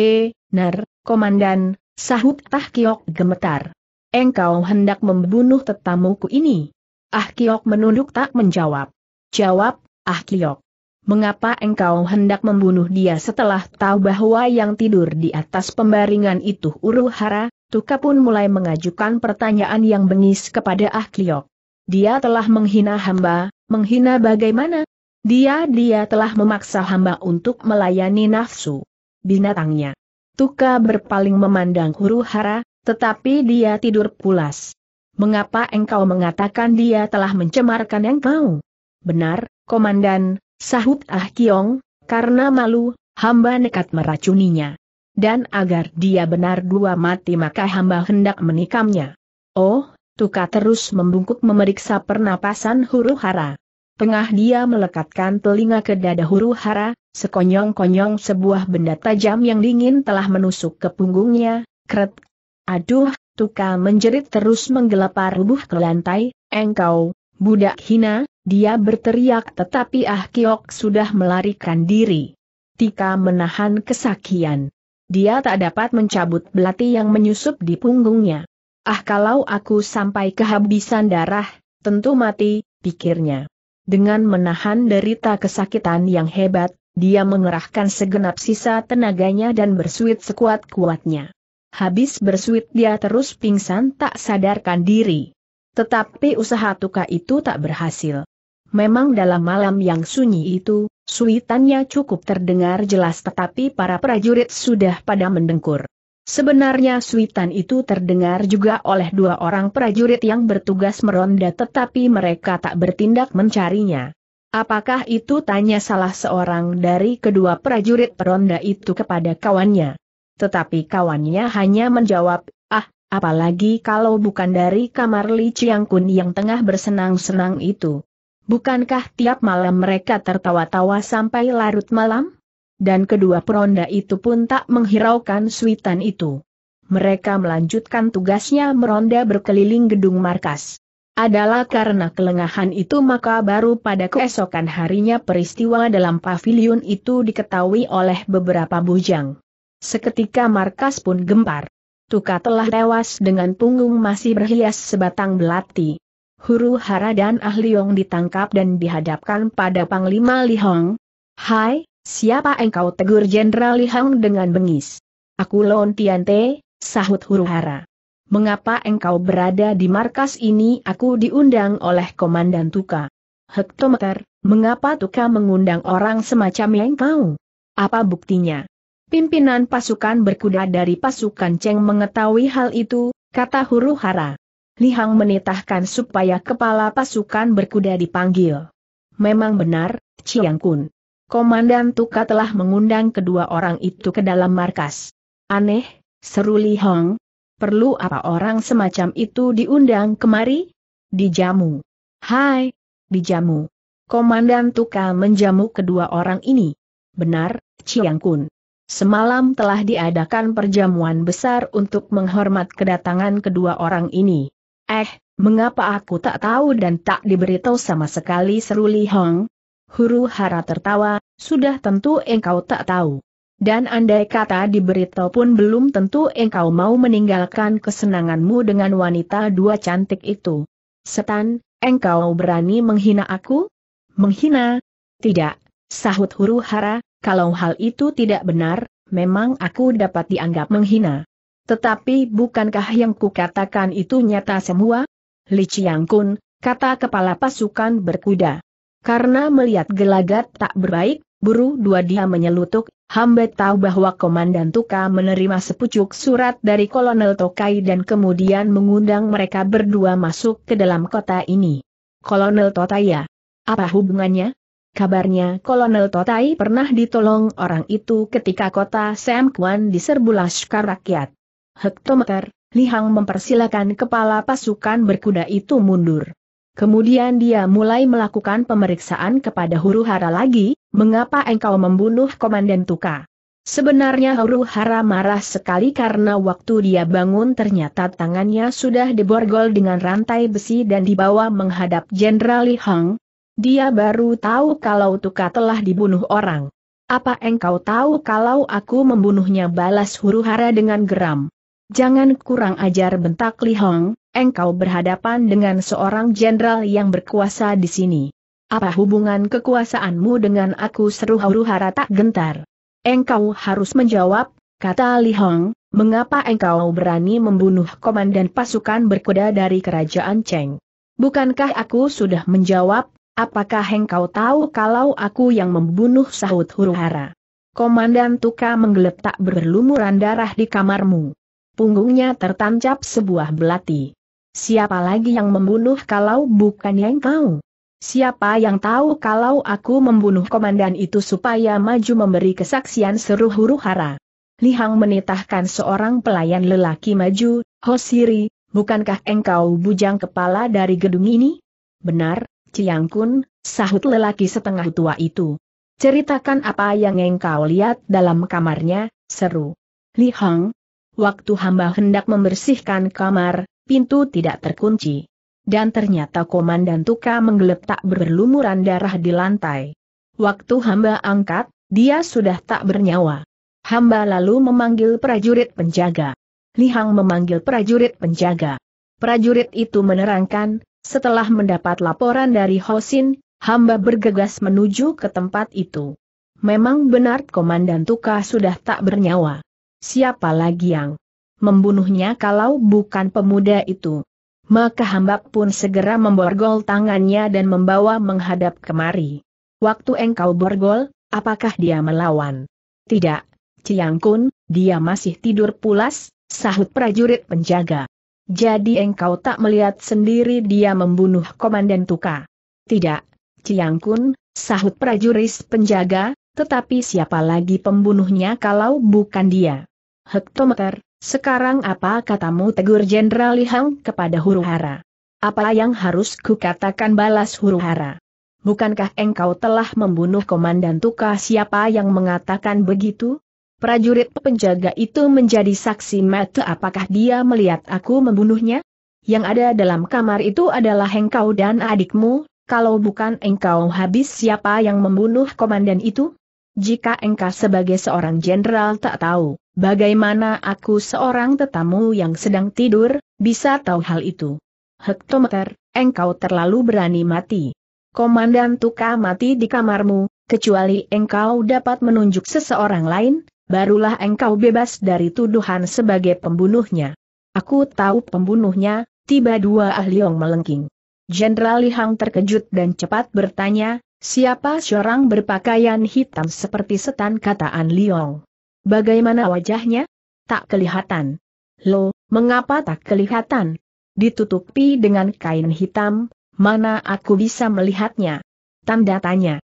Ner, Komandan, Sahut Ah Kiok gemetar. Engkau hendak membunuh tetamuku ini. Ah Kiok menunduk tak menjawab. Jawab, Ah Kiok. Mengapa engkau hendak membunuh dia setelah tahu bahwa yang tidur di atas pembaringan itu Uruhara? Tuka pun mulai mengajukan pertanyaan yang bengis kepada Ah Kiok. Dia telah menghina hamba, menghina bagaimana? Dia-dia telah memaksa hamba untuk melayani nafsu binatangnya. Tuka berpaling memandang huru hara, tetapi dia tidur pulas. Mengapa engkau mengatakan dia telah mencemarkan yang kau? Benar, Komandan, sahut Ah Kiong, karena malu, hamba nekat meracuninya. Dan agar dia benar dua mati maka hamba hendak menikamnya. Oh, Tuka terus membungkuk memeriksa pernapasan huru hara. Tengah dia melekatkan telinga ke dada huru hara, sekonyong-konyong sebuah benda tajam yang dingin telah menusuk ke punggungnya, kret. Aduh, Tuka menjerit terus menggelapar rubuh ke lantai, engkau, budak hina, dia berteriak tetapi Ah Kiok sudah melarikan diri. Tika menahan kesakian. Dia tak dapat mencabut belati yang menyusup di punggungnya. Ah kalau aku sampai kehabisan darah, tentu mati, pikirnya. Dengan menahan derita kesakitan yang hebat, dia mengerahkan segenap sisa tenaganya dan bersuit sekuat-kuatnya. Habis bersuit dia terus pingsan tak sadarkan diri. Tetapi usaha Tuka itu tak berhasil. Memang dalam malam yang sunyi itu, suitannya cukup terdengar jelas tetapi para prajurit sudah pada mendengkur. Sebenarnya suitan itu terdengar juga oleh dua orang prajurit yang bertugas meronda tetapi mereka tak bertindak mencarinya. Apakah itu tanya salah seorang dari kedua prajurit peronda itu kepada kawannya? Tetapi kawannya hanya menjawab, ah, apalagi kalau bukan dari kamar Li Chiang Kun yang tengah bersenang-senang itu. Bukankah tiap malam mereka tertawa-tawa sampai larut malam? dan kedua peronda itu pun tak menghiraukan suitan itu. Mereka melanjutkan tugasnya meronda berkeliling gedung markas. Adalah karena kelengahan itu maka baru pada keesokan harinya peristiwa dalam pavilion itu diketahui oleh beberapa bujang. Seketika markas pun gempar. Tuka telah tewas dengan punggung masih berhias sebatang belati. Huru Hara dan Ah ditangkap dan dihadapkan pada Panglima Lihong. Hai, Siapa engkau tegur Jenderal Li Hang dengan bengis? Aku Lon Tiante, sahut huru-hara. Mengapa engkau berada di markas ini aku diundang oleh Komandan Tuka? Hektometer, mengapa Tuka mengundang orang semacam yang kau? Apa buktinya? Pimpinan pasukan berkuda dari pasukan Cheng mengetahui hal itu, kata huru-hara. Li Hang menitahkan supaya kepala pasukan berkuda dipanggil. Memang benar, Chiang Kun. Komandan Tuka telah mengundang kedua orang itu ke dalam markas. Aneh, seru Li Hong. Perlu apa orang semacam itu diundang kemari? Dijamu. Hai, dijamu. Komandan Tuka menjamu kedua orang ini. Benar, Chiang Kun. Semalam telah diadakan perjamuan besar untuk menghormat kedatangan kedua orang ini. Eh, mengapa aku tak tahu dan tak diberitahu sama sekali seru Li Hong? huru hara tertawa, sudah tentu engkau tak tahu. Dan andai kata diberitahu pun belum tentu engkau mau meninggalkan kesenanganmu dengan wanita dua cantik itu. Setan, engkau berani menghina aku? Menghina? Tidak, sahut huru hara, kalau hal itu tidak benar, memang aku dapat dianggap menghina. Tetapi bukankah yang kukatakan itu nyata semua? Li Chiang Kun, kata kepala pasukan berkuda. Karena melihat gelagat tak berbaik, buru dua dia menyelutuk, hamba tahu bahwa Komandan Tuka menerima sepucuk surat dari Kolonel Tokai dan kemudian mengundang mereka berdua masuk ke dalam kota ini. Kolonel Totaya. Apa hubungannya? Kabarnya Kolonel Totai pernah ditolong orang itu ketika kota Sam Kwan diserbu laskar rakyat. Hektometer, Lihang mempersilakan kepala pasukan berkuda itu mundur. Kemudian dia mulai melakukan pemeriksaan kepada huru hara lagi, mengapa engkau membunuh Komandan Tuka? Sebenarnya huru hara marah sekali karena waktu dia bangun ternyata tangannya sudah diborgol dengan rantai besi dan dibawa menghadap Jenderal Li Hang. Dia baru tahu kalau Tuka telah dibunuh orang. Apa engkau tahu kalau aku membunuhnya balas huru hara dengan geram? Jangan kurang ajar bentak Li Hong, engkau berhadapan dengan seorang jenderal yang berkuasa di sini. Apa hubungan kekuasaanmu dengan aku seru huru-hara tak gentar? Engkau harus menjawab, kata Li Hong, mengapa engkau berani membunuh komandan pasukan berkuda dari kerajaan Cheng? Bukankah aku sudah menjawab, apakah engkau tahu kalau aku yang membunuh sahut huru-hara? Komandan Tuka menggeletak berlumuran darah di kamarmu. Punggungnya tertancap sebuah belati. Siapa lagi yang membunuh kalau bukan yang kau? Siapa yang tahu kalau aku membunuh komandan itu supaya maju memberi kesaksian seru huru hara? Lihang menitahkan seorang pelayan lelaki maju, Hosiri, bukankah engkau bujang kepala dari gedung ini? Benar, Ciang Kun, sahut lelaki setengah tua itu. Ceritakan apa yang engkau lihat dalam kamarnya, seru. Li Hang, waktu hamba hendak membersihkan kamar, pintu tidak terkunci. Dan ternyata Komandan Tuka menggeletak berlumuran darah di lantai. Waktu hamba angkat, dia sudah tak bernyawa. Hamba lalu memanggil prajurit penjaga. Lihang memanggil prajurit penjaga. Prajurit itu menerangkan, setelah mendapat laporan dari Hosin, hamba bergegas menuju ke tempat itu. Memang benar Komandan Tuka sudah tak bernyawa. Siapa lagi yang membunuhnya kalau bukan pemuda itu. Maka hamba pun segera memborgol tangannya dan membawa menghadap kemari. Waktu engkau borgol, apakah dia melawan? Tidak, Ciang Kun, dia masih tidur pulas, sahut prajurit penjaga. Jadi engkau tak melihat sendiri dia membunuh komandan Tuka? Tidak, Ciang Kun, sahut prajurit penjaga, tetapi siapa lagi pembunuhnya kalau bukan dia? Hektometer, sekarang apa katamu tegur Jenderal Li Hang kepada huru hara? Apa yang harus kukatakan balas huru hara? Bukankah engkau telah membunuh Komandan Tuka siapa yang mengatakan begitu? Prajurit penjaga itu menjadi saksi mata apakah dia melihat aku membunuhnya? Yang ada dalam kamar itu adalah engkau dan adikmu, kalau bukan engkau habis siapa yang membunuh komandan itu? Jika engkau sebagai seorang jenderal tak tahu, Bagaimana aku seorang tetamu yang sedang tidur, bisa tahu hal itu? Hektometer, engkau terlalu berani mati. Komandan Tuka mati di kamarmu, kecuali engkau dapat menunjuk seseorang lain, barulah engkau bebas dari tuduhan sebagai pembunuhnya. Aku tahu pembunuhnya, tiba dua ahli yang melengking. Jenderal Li Hang terkejut dan cepat bertanya, siapa seorang berpakaian hitam seperti setan kataan Liong? Bagaimana wajahnya? Tak kelihatan. Lo, mengapa tak kelihatan? Ditutupi dengan kain hitam, mana aku bisa melihatnya? Tanda tanya.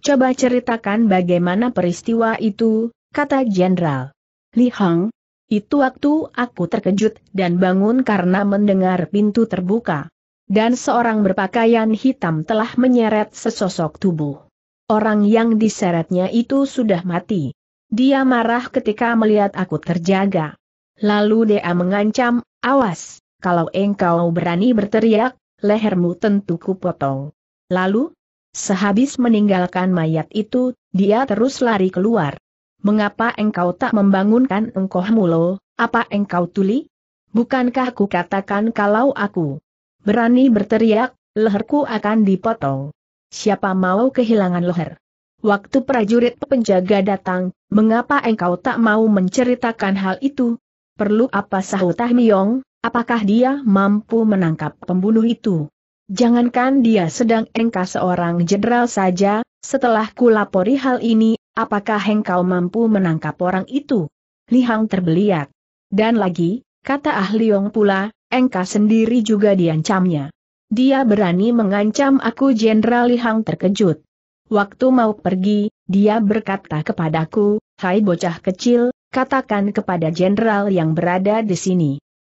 Coba ceritakan bagaimana peristiwa itu, kata Jenderal. Li Hang, itu waktu aku terkejut dan bangun karena mendengar pintu terbuka. Dan seorang berpakaian hitam telah menyeret sesosok tubuh. Orang yang diseretnya itu sudah mati. Dia marah ketika melihat aku terjaga. Lalu dia mengancam, awas, kalau engkau berani berteriak, lehermu tentu kupotong. Lalu, sehabis meninggalkan mayat itu, dia terus lari keluar. Mengapa engkau tak membangunkan engkau mulo, apa engkau tuli? Bukankah aku katakan kalau aku berani berteriak, leherku akan dipotong. Siapa mau kehilangan leher? Waktu prajurit penjaga datang, mengapa engkau tak mau menceritakan hal itu? Perlu apa sahut Tahmiyong, apakah dia mampu menangkap pembunuh itu? Jangankan dia sedang engkau seorang jenderal saja, setelah kulapori hal ini, apakah engkau mampu menangkap orang itu? Lihang terbeliak. Dan lagi, kata Yong ah pula, engkau sendiri juga diancamnya. Dia berani mengancam aku Jenderal Lihang terkejut. Waktu mau pergi, dia berkata kepadaku, Hai bocah kecil, katakan kepada jenderal yang berada di sini.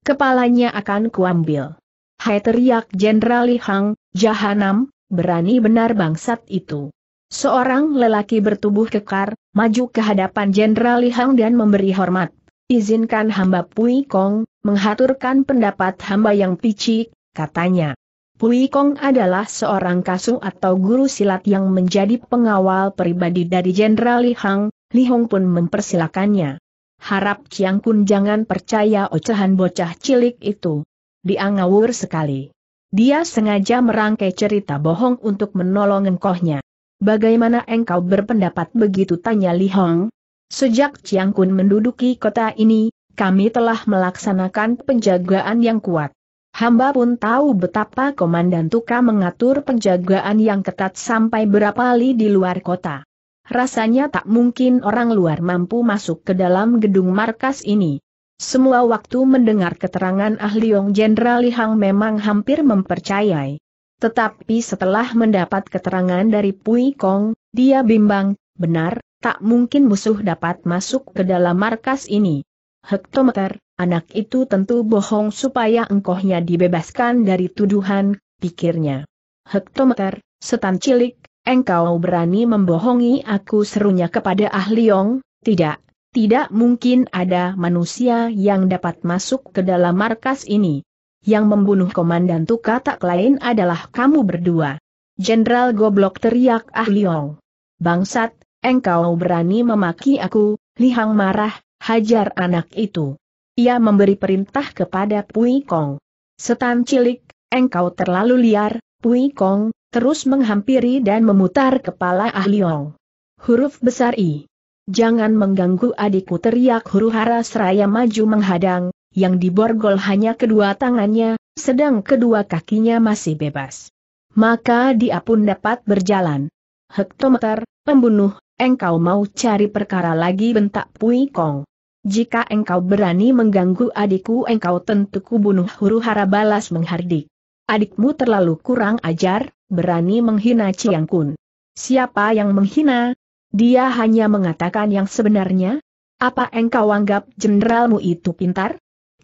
Kepalanya akan kuambil. Hai teriak Jenderal Li Hang, Jahanam, berani benar bangsat itu. Seorang lelaki bertubuh kekar, maju ke hadapan Jenderal Li Hang dan memberi hormat. Izinkan hamba Pui Kong, menghaturkan pendapat hamba yang picik, katanya. Pui Kong adalah seorang kasung atau guru silat yang menjadi pengawal pribadi dari Jenderal Li Hang, Li Hong pun mempersilakannya. Harap Chiang Kun jangan percaya ocehan bocah cilik itu. Dia ngawur sekali. Dia sengaja merangkai cerita bohong untuk menolong engkohnya. Bagaimana engkau berpendapat begitu tanya Li Hong? Sejak Chiang Kun menduduki kota ini, kami telah melaksanakan penjagaan yang kuat. Hamba pun tahu betapa Komandan Tuka mengatur penjagaan yang ketat sampai berapa li di luar kota. Rasanya tak mungkin orang luar mampu masuk ke dalam gedung markas ini. Semua waktu mendengar keterangan ahli Yong Jenderal Li Hang memang hampir mempercayai. Tetapi setelah mendapat keterangan dari Pui Kong, dia bimbang, benar, tak mungkin musuh dapat masuk ke dalam markas ini. Hektometer, Anak itu tentu bohong supaya engkohnya dibebaskan dari tuduhan, pikirnya. Hektometer, setan cilik, engkau berani membohongi aku serunya kepada Ahliong, tidak, tidak mungkin ada manusia yang dapat masuk ke dalam markas ini. Yang membunuh komandan Tuka tak lain adalah kamu berdua. Jenderal goblok teriak Ahliong. Bangsat, engkau berani memaki aku, Lihang marah, hajar anak itu. Ia memberi perintah kepada Pui Kong. Setan cilik, engkau terlalu liar, Pui Kong, terus menghampiri dan memutar kepala Ah Liong. Huruf besar I. Jangan mengganggu adikku teriak huru hara seraya maju menghadang, yang diborgol hanya kedua tangannya, sedang kedua kakinya masih bebas. Maka dia pun dapat berjalan. Hektometer, pembunuh, engkau mau cari perkara lagi bentak Pui Kong. Jika engkau berani mengganggu adikku engkau tentu kubunuh huru hara balas menghardik. Adikmu terlalu kurang ajar, berani menghina Ciang Kun. Siapa yang menghina? Dia hanya mengatakan yang sebenarnya? Apa engkau anggap jenderalmu itu pintar?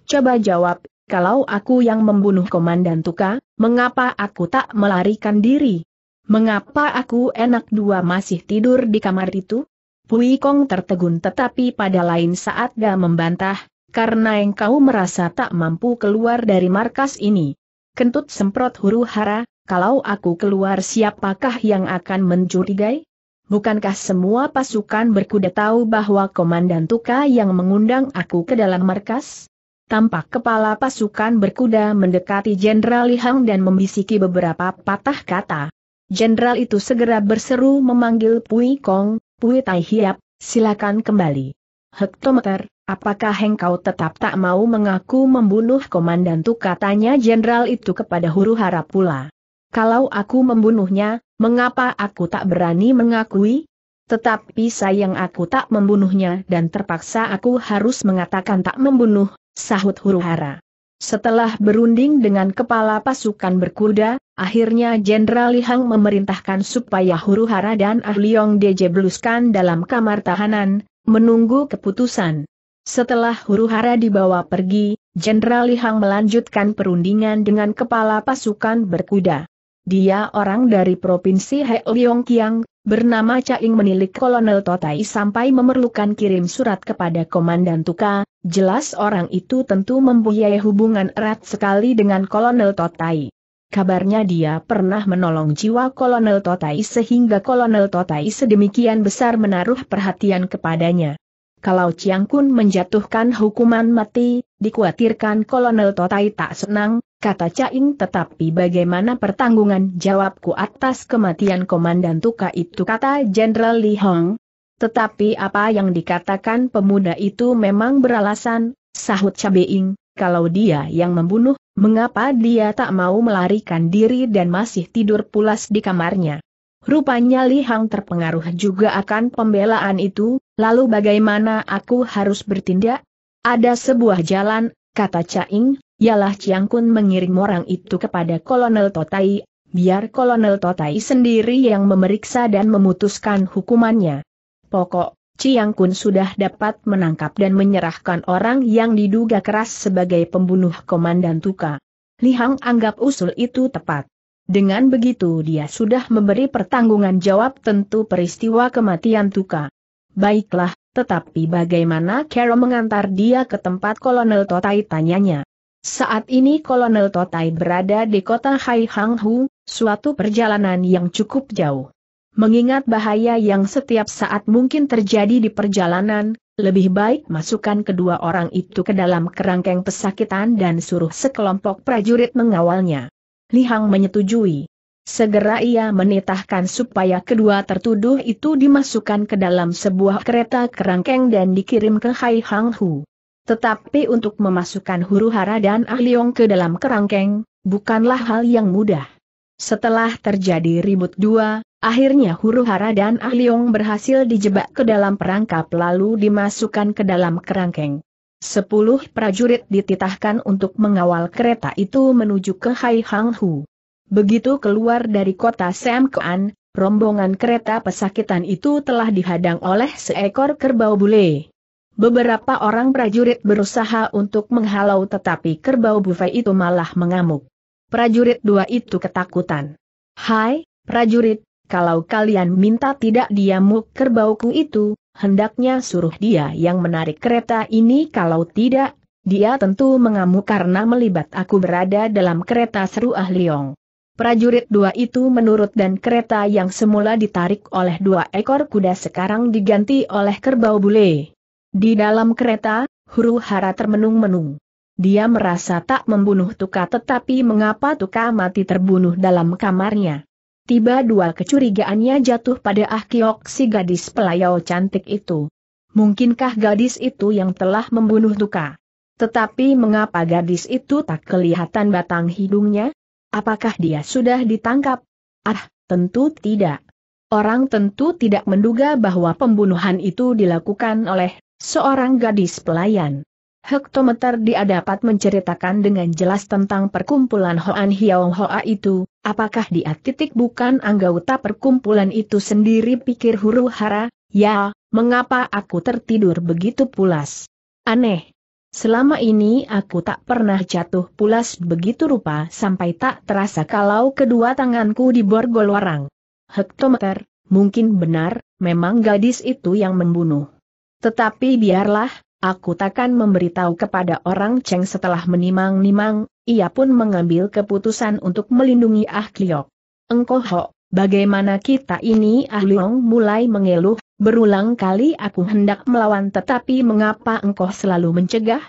Coba jawab, kalau aku yang membunuh Komandan Tuka, mengapa aku tak melarikan diri? Mengapa aku enak dua masih tidur di kamar itu? Pui Kong tertegun tetapi pada lain saat dia membantah, karena engkau merasa tak mampu keluar dari markas ini. Kentut semprot huru hara, kalau aku keluar siapakah yang akan mencurigai? Bukankah semua pasukan berkuda tahu bahwa Komandan Tuka yang mengundang aku ke dalam markas? Tampak kepala pasukan berkuda mendekati Jenderal Lihang dan membisiki beberapa patah kata. Jenderal itu segera berseru memanggil Pui Kong, Pui Tai Hiap, silakan kembali. Hektometer, apakah engkau tetap tak mau mengaku membunuh komandan tu katanya jenderal itu kepada huru hara pula. Kalau aku membunuhnya, mengapa aku tak berani mengakui? Tetapi sayang aku tak membunuhnya dan terpaksa aku harus mengatakan tak membunuh, sahut huru hara. Setelah berunding dengan kepala pasukan berkuda, akhirnya Jenderal Li Hang memerintahkan supaya huru hara dan Ahliong dijebluskan dalam kamar tahanan, menunggu keputusan. Setelah huru hara dibawa pergi, Jenderal Li Hang melanjutkan perundingan dengan kepala pasukan berkuda. Dia orang dari Provinsi Heiliong Kiang, bernama Caing menilik Kolonel Totai sampai memerlukan kirim surat kepada Komandan Tuka, Jelas orang itu tentu mempunyai hubungan erat sekali dengan Kolonel Totai. Kabarnya dia pernah menolong jiwa Kolonel Totai sehingga Kolonel Totai sedemikian besar menaruh perhatian kepadanya. Kalau Chiang Kun menjatuhkan hukuman mati, dikhawatirkan Kolonel Totai tak senang, kata Caing tetapi bagaimana pertanggungan jawabku atas kematian Komandan Tuka itu kata Jenderal Li Hong, tetapi apa yang dikatakan pemuda itu memang beralasan, sahut Cabeing, kalau dia yang membunuh, mengapa dia tak mau melarikan diri dan masih tidur pulas di kamarnya? Rupanya Li Hang terpengaruh juga akan pembelaan itu, lalu bagaimana aku harus bertindak? Ada sebuah jalan, kata Caing, ialah Chiang Kun mengirim orang itu kepada Kolonel Totai, biar Kolonel Totai sendiri yang memeriksa dan memutuskan hukumannya pokok, Ciang Kun sudah dapat menangkap dan menyerahkan orang yang diduga keras sebagai pembunuh Komandan Tuka. Lihang anggap usul itu tepat. Dengan begitu dia sudah memberi pertanggungan jawab tentu peristiwa kematian Tuka. Baiklah, tetapi bagaimana Carol mengantar dia ke tempat Kolonel Totai tanyanya. Saat ini Kolonel Totai berada di kota Hai Hang Hu, suatu perjalanan yang cukup jauh. Mengingat bahaya yang setiap saat mungkin terjadi di perjalanan, lebih baik masukkan kedua orang itu ke dalam kerangkeng pesakitan dan suruh sekelompok prajurit mengawalnya. Lihang menyetujui. Segera ia menitahkan supaya kedua tertuduh itu dimasukkan ke dalam sebuah kereta kerangkeng dan dikirim ke Hai Hang Hu. Tetapi untuk memasukkan huru hara dan ahliong ke dalam kerangkeng, bukanlah hal yang mudah. Setelah terjadi ribut dua, Akhirnya huru hara dan Ahliong berhasil dijebak ke dalam perangkap lalu dimasukkan ke dalam kerangkeng. Sepuluh prajurit dititahkan untuk mengawal kereta itu menuju ke Hai Hang Hu. Begitu keluar dari kota Sam Kuan, rombongan kereta pesakitan itu telah dihadang oleh seekor kerbau bule. Beberapa orang prajurit berusaha untuk menghalau tetapi kerbau bule itu malah mengamuk. Prajurit dua itu ketakutan. Hai, prajurit, kalau kalian minta tidak diamuk kerbauku itu, hendaknya suruh dia yang menarik kereta ini kalau tidak, dia tentu mengamuk karena melibat aku berada dalam kereta seru ahliong. Prajurit dua itu menurut dan kereta yang semula ditarik oleh dua ekor kuda sekarang diganti oleh kerbau bule. Di dalam kereta, huru hara termenung-menung. Dia merasa tak membunuh Tuka tetapi mengapa Tuka mati terbunuh dalam kamarnya tiba dua kecurigaannya jatuh pada Ah Kiok si gadis pelayau cantik itu. Mungkinkah gadis itu yang telah membunuh Tuka? Tetapi mengapa gadis itu tak kelihatan batang hidungnya? Apakah dia sudah ditangkap? Ah, tentu tidak. Orang tentu tidak menduga bahwa pembunuhan itu dilakukan oleh seorang gadis pelayan. Hektometer dia dapat menceritakan dengan jelas tentang perkumpulan Hoan Hiao Hoa itu, apakah dia titik bukan anggota perkumpulan itu sendiri pikir huru hara, ya, mengapa aku tertidur begitu pulas? Aneh. Selama ini aku tak pernah jatuh pulas begitu rupa sampai tak terasa kalau kedua tanganku diborgol orang. Hektometer, mungkin benar, memang gadis itu yang membunuh. Tetapi biarlah, Aku takkan memberitahu kepada orang Cheng setelah menimang-nimang, ia pun mengambil keputusan untuk melindungi Ah Kliok. Engkau Ho, bagaimana kita ini Ah Liong mulai mengeluh, berulang kali aku hendak melawan tetapi mengapa engkau selalu mencegah?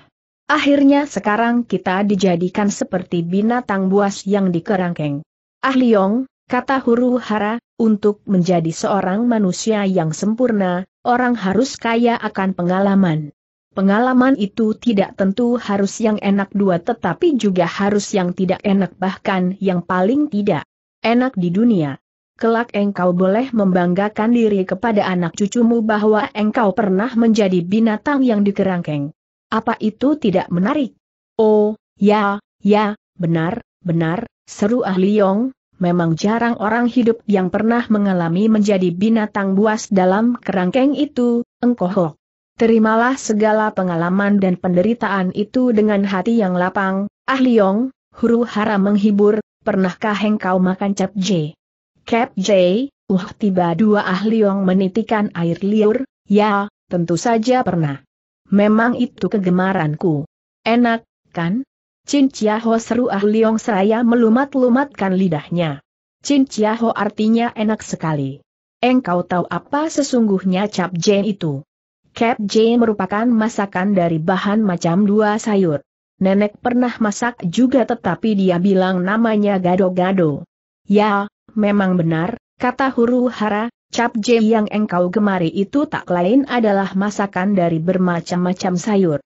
Akhirnya sekarang kita dijadikan seperti binatang buas yang dikerangkeng. Ah Liong, kata huru hara, untuk menjadi seorang manusia yang sempurna, orang harus kaya akan pengalaman. Pengalaman itu tidak tentu harus yang enak dua tetapi juga harus yang tidak enak bahkan yang paling tidak enak di dunia. Kelak engkau boleh membanggakan diri kepada anak cucumu bahwa engkau pernah menjadi binatang yang dikerangkeng. Apa itu tidak menarik? Oh, ya, ya, benar, benar, seru Ah Liong, memang jarang orang hidup yang pernah mengalami menjadi binatang buas dalam kerangkeng itu, engkohok. Terimalah segala pengalaman dan penderitaan itu dengan hati yang lapang, Ah Liong, huru hara menghibur, pernahkah engkau makan cap J? Cap J, uh tiba dua Ah Liong menitikan air liur, ya, tentu saja pernah. Memang itu kegemaranku. Enak, kan? Cin ho seru Ah Liong seraya melumat-lumatkan lidahnya. Cin ho artinya enak sekali. Engkau tahu apa sesungguhnya cap J itu? Cap J merupakan masakan dari bahan macam dua sayur. Nenek pernah masak juga tetapi dia bilang namanya gado-gado. Ya, memang benar, kata huru hara, Cap J yang engkau gemari itu tak lain adalah masakan dari bermacam-macam sayur.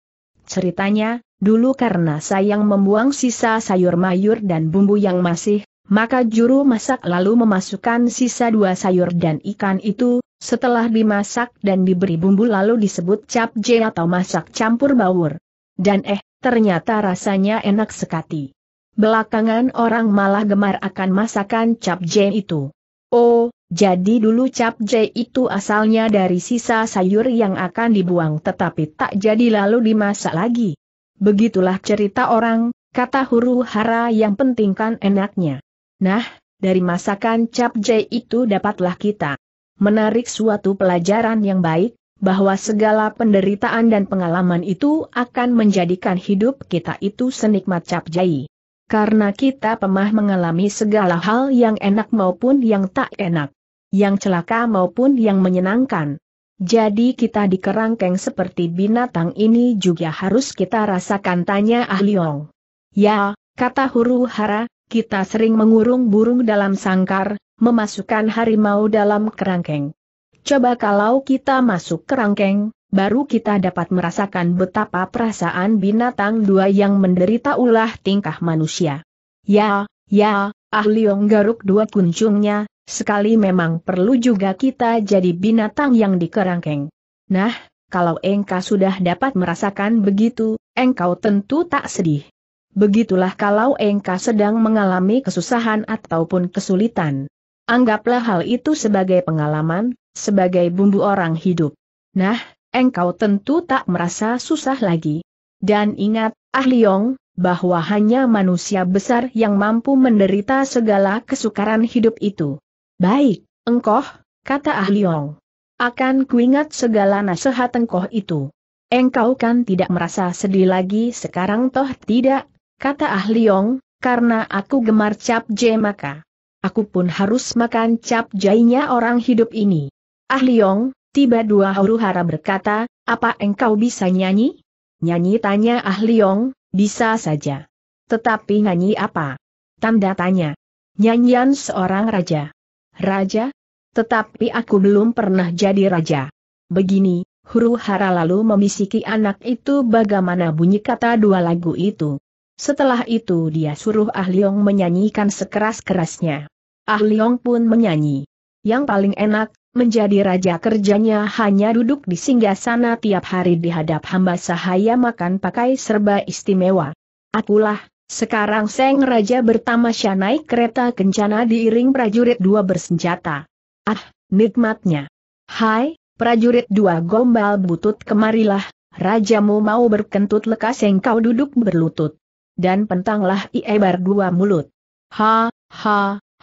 Ceritanya, dulu karena sayang membuang sisa sayur mayur dan bumbu yang masih maka juru masak lalu memasukkan sisa dua sayur dan ikan itu, setelah dimasak dan diberi bumbu lalu disebut cap capje atau masak campur baur. Dan eh, ternyata rasanya enak sekali. Belakangan orang malah gemar akan masakan cap capje itu. Oh, jadi dulu cap capje itu asalnya dari sisa sayur yang akan dibuang tetapi tak jadi lalu dimasak lagi. Begitulah cerita orang, kata huru hara yang penting kan enaknya. Nah, dari masakan cap capje itu dapatlah kita menarik suatu pelajaran yang baik, bahwa segala penderitaan dan pengalaman itu akan menjadikan hidup kita itu senikmat capjai. Karena kita pemah mengalami segala hal yang enak maupun yang tak enak, yang celaka maupun yang menyenangkan. Jadi kita dikerangkeng seperti binatang ini juga harus kita rasakan tanya Ahliong. Ya, kata huru hara, kita sering mengurung burung dalam sangkar, memasukkan harimau dalam kerangkeng. Coba kalau kita masuk kerangkeng, baru kita dapat merasakan betapa perasaan binatang dua yang menderita ulah tingkah manusia. Ya, ya, ah Liong garuk dua kuncungnya, sekali memang perlu juga kita jadi binatang yang dikerangkeng. Nah, kalau engkau sudah dapat merasakan begitu, engkau tentu tak sedih. Begitulah kalau engkau sedang mengalami kesusahan ataupun kesulitan. Anggaplah hal itu sebagai pengalaman, sebagai bumbu orang hidup. Nah, engkau tentu tak merasa susah lagi. Dan ingat, ahliong, bahwa hanya manusia besar yang mampu menderita segala kesukaran hidup itu. Baik, engkoh, kata ahliong. Akan kuingat segala nasihat engkoh itu. Engkau kan tidak merasa sedih lagi sekarang toh tidak, kata ahliong, karena aku gemar cap jemaka aku pun harus makan cap jainya orang hidup ini. Ah Liong, tiba dua huru-hara berkata, apa engkau bisa nyanyi? Nyanyi tanya Ah Liong, bisa saja. Tetapi nyanyi apa? Tanda tanya. Nyanyian seorang raja. Raja? Tetapi aku belum pernah jadi raja. Begini, huru hara lalu memisiki anak itu bagaimana bunyi kata dua lagu itu. Setelah itu dia suruh Ah Liong menyanyikan sekeras-kerasnya. Ah Leong pun menyanyi. Yang paling enak, menjadi raja kerjanya hanya duduk di singgah sana tiap hari dihadap hamba sahaya makan pakai serba istimewa. Akulah, sekarang Seng Raja bertamasya naik kereta kencana diiring prajurit dua bersenjata. Ah, nikmatnya. Hai, prajurit dua gombal butut kemarilah, rajamu mau berkentut lekas engkau duduk berlutut. Dan pentanglah iebar dua mulut. Ha, ha,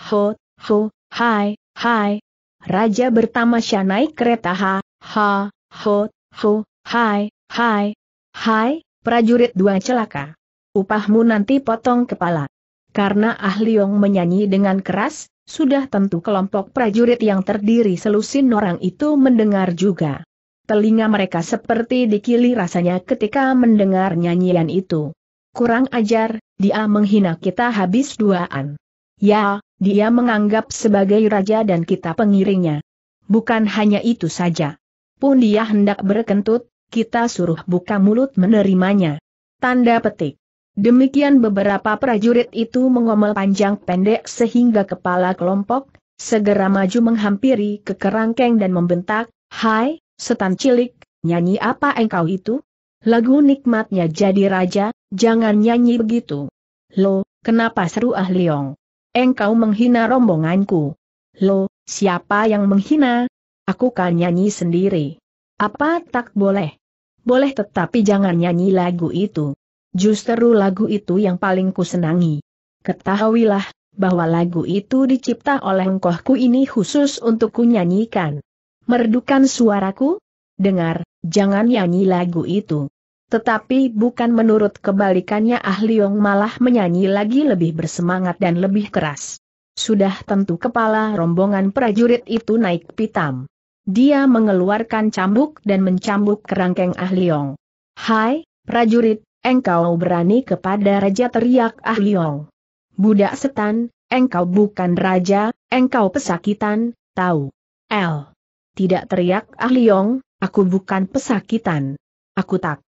ho, ho, hai, hai. Raja bertamasya naik kereta ha, ha, ho, ho, hai, hai. Hai, prajurit dua celaka. Upahmu nanti potong kepala. Karena Ah menyanyi dengan keras, sudah tentu kelompok prajurit yang terdiri selusin orang itu mendengar juga. Telinga mereka seperti dikili rasanya ketika mendengar nyanyian itu. Kurang ajar, dia menghina kita habis duaan. Ya, dia menganggap sebagai raja dan kita pengiringnya. Bukan hanya itu saja. Pun dia hendak berkentut, kita suruh buka mulut menerimanya. Tanda petik. Demikian beberapa prajurit itu mengomel panjang pendek sehingga kepala kelompok, segera maju menghampiri ke kerangkeng dan membentak, Hai, setan cilik, nyanyi apa engkau itu? Lagu nikmatnya jadi raja, jangan nyanyi begitu. Lo, kenapa seru ah Leong? engkau menghina rombonganku. Lo, siapa yang menghina? Aku kan nyanyi sendiri. Apa tak boleh? Boleh tetapi jangan nyanyi lagu itu. Justru lagu itu yang paling kusenangi. Ketahuilah, bahwa lagu itu dicipta oleh engkohku ini khusus untuk nyanyikan. Merdukan suaraku? Dengar, jangan nyanyi lagu itu. Tetapi bukan menurut kebalikannya Ah Liong malah menyanyi lagi lebih bersemangat dan lebih keras. Sudah tentu kepala rombongan prajurit itu naik pitam. Dia mengeluarkan cambuk dan mencambuk kerangkeng Ah Liong. Hai, prajurit, engkau berani kepada raja teriak Ah Liong. Budak setan, engkau bukan raja, engkau pesakitan, tahu. L. Tidak teriak Ah Liong. aku bukan pesakitan. Aku tak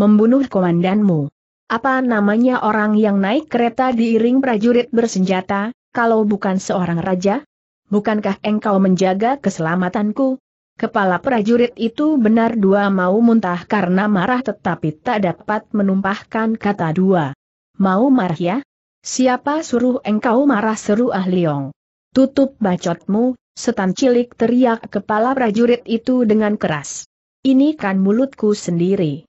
membunuh komandanmu. Apa namanya orang yang naik kereta diiring prajurit bersenjata, kalau bukan seorang raja? Bukankah engkau menjaga keselamatanku? Kepala prajurit itu benar dua mau muntah karena marah tetapi tak dapat menumpahkan kata dua. Mau marah ya? Siapa suruh engkau marah seru ah Leong? Tutup bacotmu, setan cilik teriak kepala prajurit itu dengan keras. Ini kan mulutku sendiri.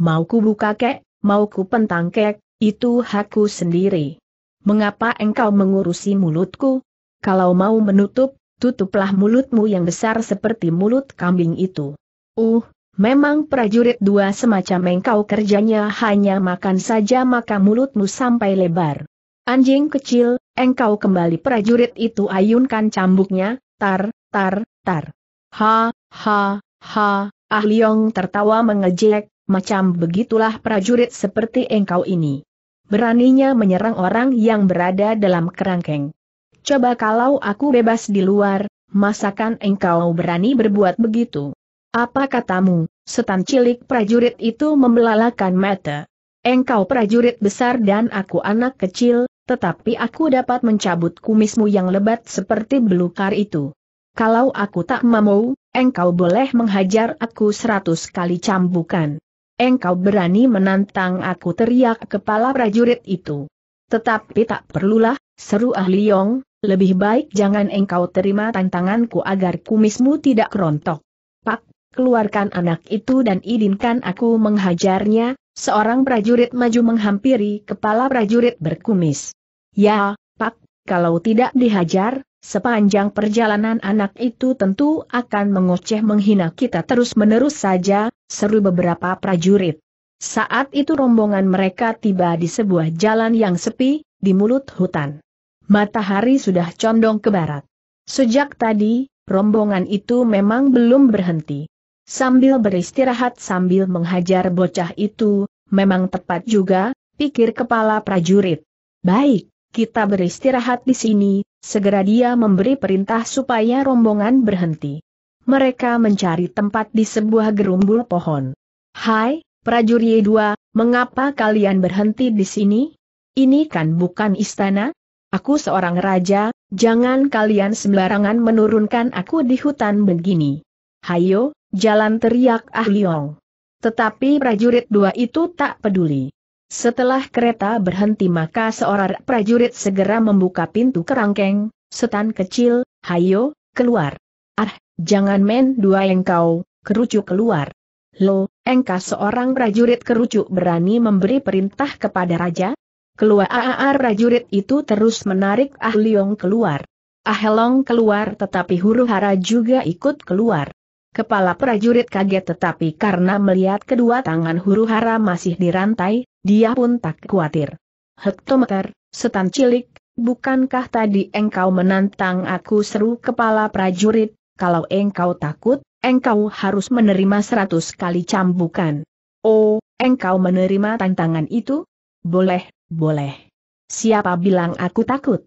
Mau ku buka kek, mau ku pentang kek, itu hakku sendiri. Mengapa engkau mengurusi mulutku? Kalau mau menutup, tutuplah mulutmu yang besar seperti mulut kambing itu. Uh, memang prajurit dua semacam engkau kerjanya hanya makan saja maka mulutmu sampai lebar. Anjing kecil, engkau kembali prajurit itu ayunkan cambuknya, tar, tar, tar. Ha, ha, ha, Ah Leong tertawa mengejek, macam begitulah prajurit seperti engkau ini. Beraninya menyerang orang yang berada dalam kerangkeng. Coba kalau aku bebas di luar, masakan engkau berani berbuat begitu? Apa katamu, setan cilik prajurit itu membelalakan mata. Engkau prajurit besar dan aku anak kecil, tetapi aku dapat mencabut kumismu yang lebat seperti belukar itu. Kalau aku tak mau, engkau boleh menghajar aku seratus kali cambukan engkau berani menantang aku teriak kepala prajurit itu. Tetapi tak perlulah, seru ahli Yong. lebih baik jangan engkau terima tantanganku agar kumismu tidak kerontok. Pak, keluarkan anak itu dan izinkan aku menghajarnya, seorang prajurit maju menghampiri kepala prajurit berkumis. Ya, Pak, kalau tidak dihajar, Sepanjang perjalanan anak itu tentu akan mengoceh menghina kita terus-menerus saja, seru beberapa prajurit. Saat itu rombongan mereka tiba di sebuah jalan yang sepi, di mulut hutan. Matahari sudah condong ke barat. Sejak tadi, rombongan itu memang belum berhenti. Sambil beristirahat sambil menghajar bocah itu, memang tepat juga, pikir kepala prajurit. Baik, kita beristirahat di sini, segera dia memberi perintah supaya rombongan berhenti mereka mencari tempat di sebuah gerumbul pohon. Hai, prajurit dua, mengapa kalian berhenti di sini? Ini kan bukan istana? Aku seorang raja, jangan kalian sembarangan menurunkan aku di hutan begini. Hayo, jalan teriak Ah Liong. Tetapi prajurit dua itu tak peduli. Setelah kereta berhenti maka seorang prajurit segera membuka pintu kerangkeng, setan kecil, hayo, keluar. Jangan main dua engkau, kerucuk keluar. Lo, engkau seorang prajurit kerucuk berani memberi perintah kepada raja? Keluar aar prajurit itu terus menarik Ah Leong keluar. Ah keluar tetapi huru hara juga ikut keluar. Kepala prajurit kaget tetapi karena melihat kedua tangan huru hara masih dirantai, dia pun tak khawatir. Hektometer, setan cilik, bukankah tadi engkau menantang aku seru kepala prajurit, kalau engkau takut, engkau harus menerima seratus kali cambukan. Oh, engkau menerima tantangan itu? Boleh, boleh. Siapa bilang aku takut?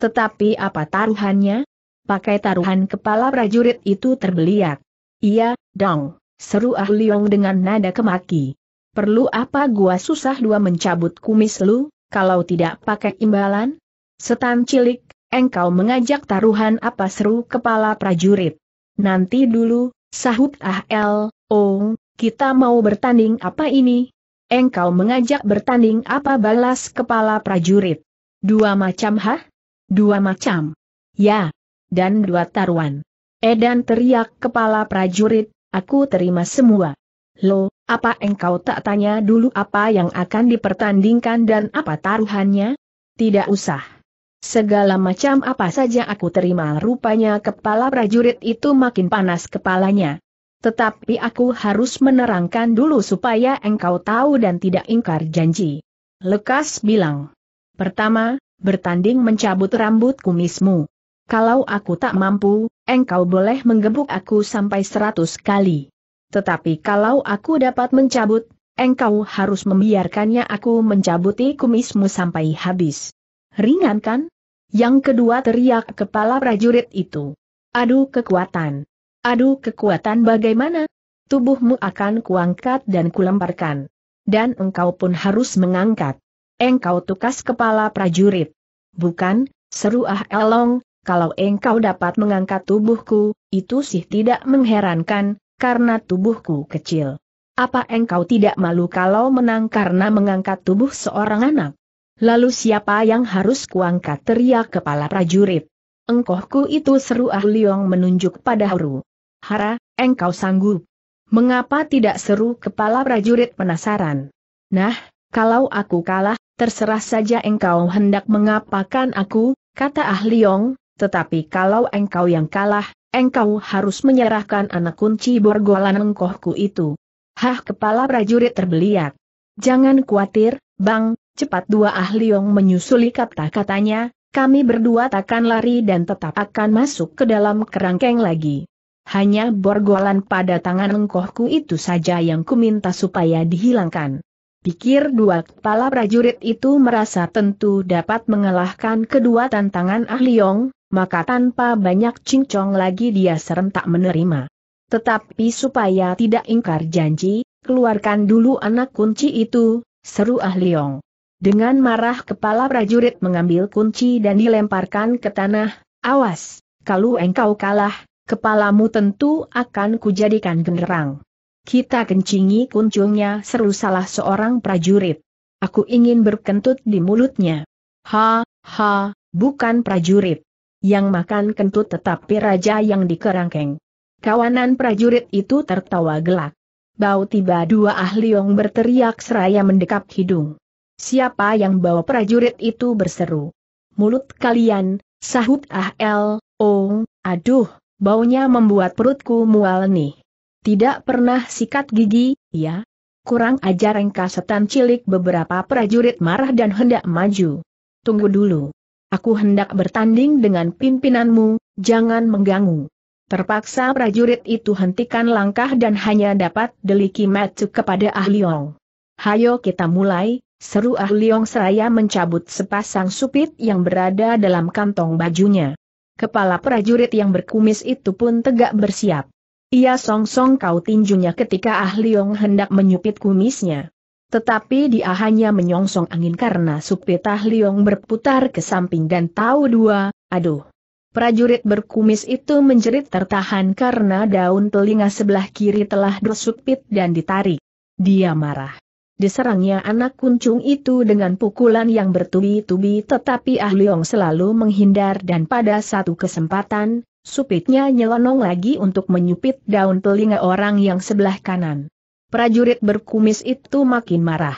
Tetapi apa taruhannya? Pakai taruhan kepala prajurit itu terbeliak. Iya, dong, seru Ah dengan nada kemaki. Perlu apa gua susah dua mencabut kumis lu, kalau tidak pakai imbalan? Setan cilik, Engkau mengajak taruhan apa seru kepala prajurit. Nanti dulu, sahut Ah El, Ong, oh, kita mau bertanding apa ini? Engkau mengajak bertanding apa balas kepala prajurit? Dua macam ha? Dua macam. Ya. Dan dua taruhan. Edan teriak kepala prajurit, aku terima semua. Lo, apa engkau tak tanya dulu apa yang akan dipertandingkan dan apa taruhannya? Tidak usah. Segala macam apa saja aku terima rupanya kepala prajurit itu makin panas kepalanya. Tetapi aku harus menerangkan dulu supaya engkau tahu dan tidak ingkar janji. Lekas bilang. Pertama, bertanding mencabut rambut kumismu. Kalau aku tak mampu, engkau boleh menggebuk aku sampai seratus kali. Tetapi kalau aku dapat mencabut, engkau harus membiarkannya aku mencabuti kumismu sampai habis ringankan. Yang kedua teriak kepala prajurit itu. Aduh kekuatan. Aduh kekuatan bagaimana? Tubuhmu akan kuangkat dan kulemparkan. Dan engkau pun harus mengangkat. Engkau tukas kepala prajurit. Bukan, seru ah elong, kalau engkau dapat mengangkat tubuhku, itu sih tidak mengherankan, karena tubuhku kecil. Apa engkau tidak malu kalau menang karena mengangkat tubuh seorang anak? Lalu siapa yang harus kuangkat teriak kepala prajurit. Engkohku itu seru Ah Liong menunjuk pada Haru. Hara, engkau sanggup. Mengapa tidak seru kepala prajurit penasaran? Nah, kalau aku kalah, terserah saja engkau hendak mengapakan aku, kata Ah Liong, tetapi kalau engkau yang kalah, engkau harus menyerahkan anak kunci borgolan engkohku itu. Hah kepala prajurit terbeliak. Jangan khawatir, Bang, Cepat dua ahli yang menyusuli kata-katanya, kami berdua takkan lari dan tetap akan masuk ke dalam kerangkeng lagi. Hanya borgolan pada tangan engkohku itu saja yang kuminta supaya dihilangkan. Pikir dua kepala prajurit itu merasa tentu dapat mengalahkan kedua tantangan Ahliong, maka tanpa banyak cincong lagi dia serentak menerima. Tetapi supaya tidak ingkar janji, keluarkan dulu anak kunci itu, seru Ahliong. Dengan marah kepala prajurit mengambil kunci dan dilemparkan ke tanah, awas, kalau engkau kalah, kepalamu tentu akan kujadikan genderang. Kita kencingi kuncungnya seru salah seorang prajurit. Aku ingin berkentut di mulutnya. Ha, ha, bukan prajurit. Yang makan kentut tetapi raja yang dikerangkeng. Kawanan prajurit itu tertawa gelak. Bau tiba dua ahli yang berteriak seraya mendekap hidung. Siapa yang bawa prajurit itu berseru. Mulut kalian, sahut ah el, ong, aduh, baunya membuat perutku mual nih. Tidak pernah sikat gigi, ya? Kurang ajar engkau setan cilik beberapa prajurit marah dan hendak maju. Tunggu dulu. Aku hendak bertanding dengan pimpinanmu, jangan mengganggu. Terpaksa prajurit itu hentikan langkah dan hanya dapat deliki metu kepada Ahliong. Hayo kita mulai, Seru Ah Liong Seraya mencabut sepasang supit yang berada dalam kantong bajunya. Kepala prajurit yang berkumis itu pun tegak bersiap. Ia song-song kau tinjunya ketika Ah Liong hendak menyupit kumisnya. Tetapi dia hanya menyongsong angin karena supit Ah Liong berputar ke samping dan tahu dua, aduh. Prajurit berkumis itu menjerit tertahan karena daun telinga sebelah kiri telah dosupit dan ditarik. Dia marah. Diserangnya anak kuncung itu dengan pukulan yang bertubi-tubi tetapi Ah Leong selalu menghindar dan pada satu kesempatan, supitnya nyelonong lagi untuk menyupit daun telinga orang yang sebelah kanan. Prajurit berkumis itu makin marah.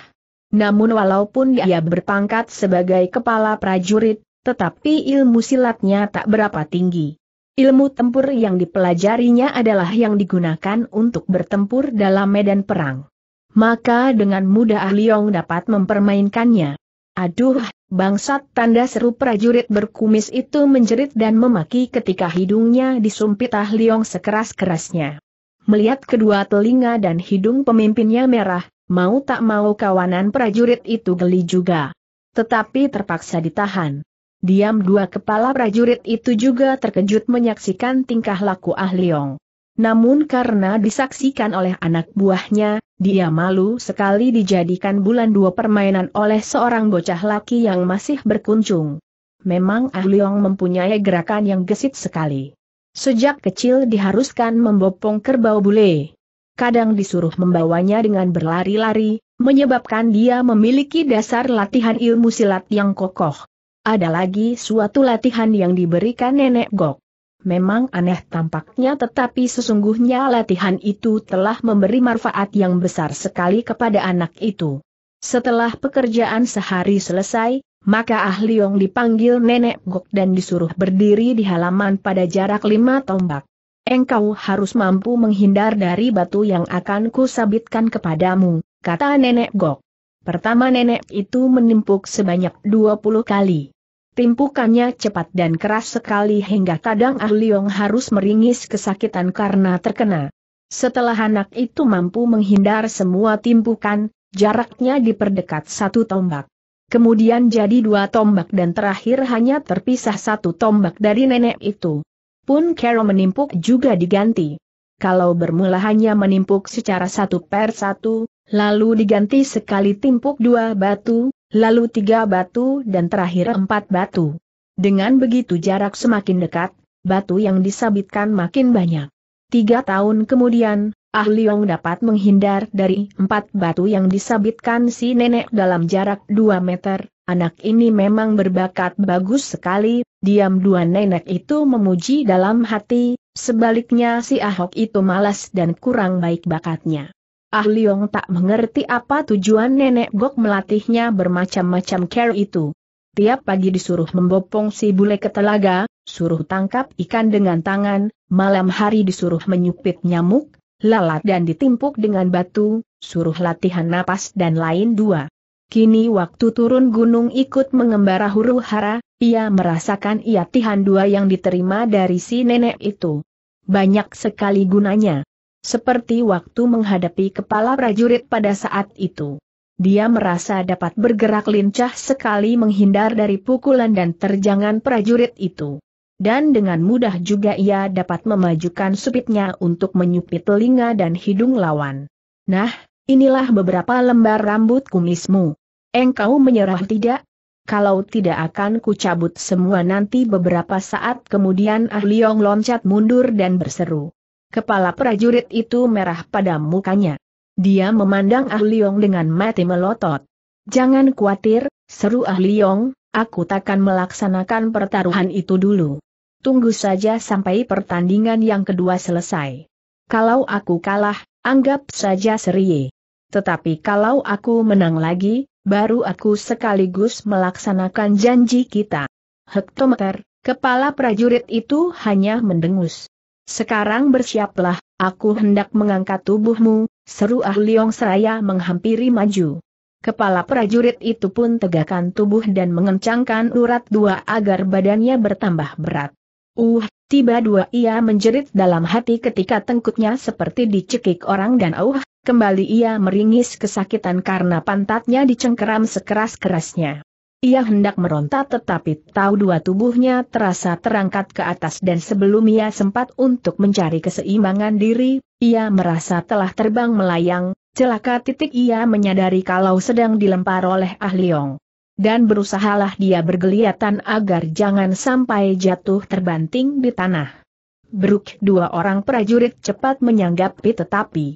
Namun walaupun dia berpangkat sebagai kepala prajurit, tetapi ilmu silatnya tak berapa tinggi. Ilmu tempur yang dipelajarinya adalah yang digunakan untuk bertempur dalam medan perang maka dengan mudah Ah Liong dapat mempermainkannya. Aduh, bangsat tanda seru prajurit berkumis itu menjerit dan memaki ketika hidungnya disumpit Ah Liong sekeras-kerasnya. Melihat kedua telinga dan hidung pemimpinnya merah, mau tak mau kawanan prajurit itu geli juga. Tetapi terpaksa ditahan. Diam dua kepala prajurit itu juga terkejut menyaksikan tingkah laku Ah Liong. Namun karena disaksikan oleh anak buahnya, dia malu sekali dijadikan bulan dua permainan oleh seorang bocah laki yang masih berkuncung. Memang Ah Leong mempunyai gerakan yang gesit sekali. Sejak kecil diharuskan membopong kerbau bule. Kadang disuruh membawanya dengan berlari-lari, menyebabkan dia memiliki dasar latihan ilmu silat yang kokoh. Ada lagi suatu latihan yang diberikan nenek Gok. Memang aneh tampaknya tetapi sesungguhnya latihan itu telah memberi manfaat yang besar sekali kepada anak itu. Setelah pekerjaan sehari selesai, maka Ahli Yong dipanggil Nenek Gok dan disuruh berdiri di halaman pada jarak lima tombak. Engkau harus mampu menghindar dari batu yang akan kusabitkan kepadamu, kata Nenek Gok. Pertama nenek itu menimpuk sebanyak 20 kali. Timpukannya cepat dan keras sekali hingga kadang Ah Liong harus meringis kesakitan karena terkena. Setelah anak itu mampu menghindar semua timpukan, jaraknya diperdekat satu tombak. Kemudian jadi dua tombak dan terakhir hanya terpisah satu tombak dari nenek itu. Pun Kero menimpuk juga diganti. Kalau bermula hanya menimpuk secara satu per satu, lalu diganti sekali timpuk dua batu, lalu tiga batu dan terakhir empat batu. Dengan begitu jarak semakin dekat, batu yang disabitkan makin banyak. Tiga tahun kemudian, ahli Leong dapat menghindar dari empat batu yang disabitkan si nenek dalam jarak dua meter. Anak ini memang berbakat bagus sekali, diam dua nenek itu memuji dalam hati, sebaliknya si Ahok itu malas dan kurang baik bakatnya. Ah Liong tak mengerti apa tujuan nenek Gok melatihnya bermacam-macam care itu. Tiap pagi disuruh membopong si bule ke telaga, suruh tangkap ikan dengan tangan, malam hari disuruh menyupit nyamuk, lalat dan ditimpuk dengan batu, suruh latihan napas dan lain dua. Kini waktu turun gunung ikut mengembara huru hara, ia merasakan iatihan dua yang diterima dari si nenek itu. Banyak sekali gunanya seperti waktu menghadapi kepala prajurit pada saat itu. Dia merasa dapat bergerak lincah sekali menghindar dari pukulan dan terjangan prajurit itu. Dan dengan mudah juga ia dapat memajukan supitnya untuk menyupit telinga dan hidung lawan. Nah, inilah beberapa lembar rambut kumismu. Engkau menyerah tidak? Kalau tidak akan kucabut semua nanti beberapa saat kemudian Ah Liong loncat mundur dan berseru. Kepala prajurit itu merah pada mukanya. Dia memandang Ah Liong dengan mati melotot. Jangan khawatir, seru Ah Liong, aku takkan melaksanakan pertaruhan itu dulu. Tunggu saja sampai pertandingan yang kedua selesai. Kalau aku kalah, anggap saja seri. Tetapi kalau aku menang lagi, baru aku sekaligus melaksanakan janji kita. Hektometer, kepala prajurit itu hanya mendengus. Sekarang bersiaplah, aku hendak mengangkat tubuhmu, seru Ah Liong Seraya menghampiri maju. Kepala prajurit itu pun tegakkan tubuh dan mengencangkan urat dua agar badannya bertambah berat. Uh, tiba dua ia menjerit dalam hati ketika tengkutnya seperti dicekik orang dan uh, kembali ia meringis kesakitan karena pantatnya dicengkeram sekeras-kerasnya. Ia hendak meronta tetapi tahu dua tubuhnya terasa terangkat ke atas dan sebelum ia sempat untuk mencari keseimbangan diri, ia merasa telah terbang melayang, celaka titik ia menyadari kalau sedang dilempar oleh Ah Leong. Dan berusahalah dia bergeliatan agar jangan sampai jatuh terbanting di tanah. Beruk dua orang prajurit cepat menyanggapi tetapi,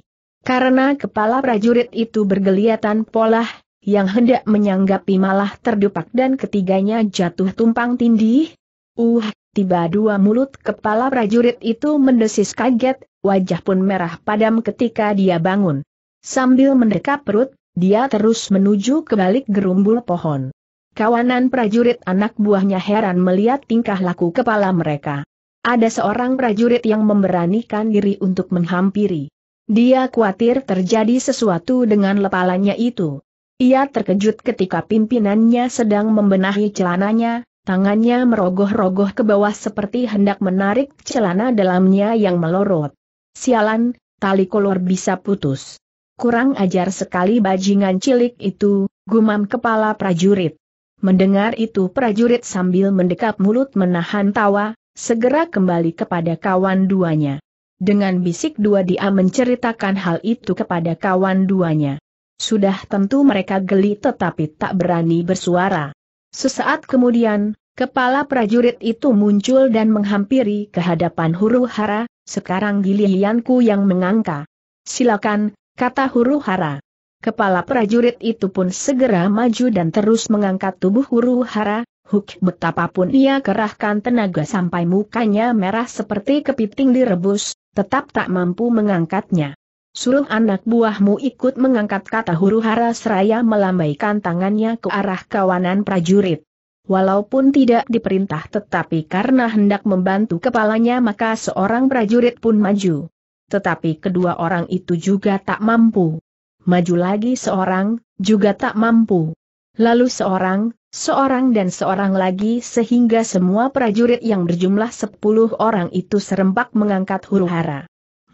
karena kepala prajurit itu bergeliatan polah, yang hendak menyanggapi malah terdupak dan ketiganya jatuh tumpang tindih. Uh, tiba dua mulut kepala prajurit itu mendesis kaget, wajah pun merah padam ketika dia bangun. Sambil mendekap perut, dia terus menuju ke balik gerumbul pohon. Kawanan prajurit anak buahnya heran melihat tingkah laku kepala mereka. Ada seorang prajurit yang memberanikan diri untuk menghampiri. Dia khawatir terjadi sesuatu dengan lepalanya itu. Ia terkejut ketika pimpinannya sedang membenahi celananya, tangannya merogoh-rogoh ke bawah seperti hendak menarik celana dalamnya yang melorot. Sialan, tali kolor bisa putus. Kurang ajar sekali bajingan cilik itu, gumam kepala prajurit. Mendengar itu prajurit sambil mendekap mulut menahan tawa, segera kembali kepada kawan duanya. Dengan bisik dua dia menceritakan hal itu kepada kawan duanya. Sudah tentu mereka geli tetapi tak berani bersuara. Sesaat kemudian, kepala prajurit itu muncul dan menghampiri kehadapan hadapan huru hara, sekarang gilianku yang mengangka. Silakan, kata huru hara. Kepala prajurit itu pun segera maju dan terus mengangkat tubuh huru hara, huk betapapun ia kerahkan tenaga sampai mukanya merah seperti kepiting direbus, tetap tak mampu mengangkatnya. Suruh anak buahmu ikut mengangkat kata huru hara seraya melambaikan tangannya ke arah kawanan prajurit. Walaupun tidak diperintah tetapi karena hendak membantu kepalanya maka seorang prajurit pun maju. Tetapi kedua orang itu juga tak mampu. Maju lagi seorang, juga tak mampu. Lalu seorang, seorang dan seorang lagi sehingga semua prajurit yang berjumlah sepuluh orang itu serempak mengangkat huru hara.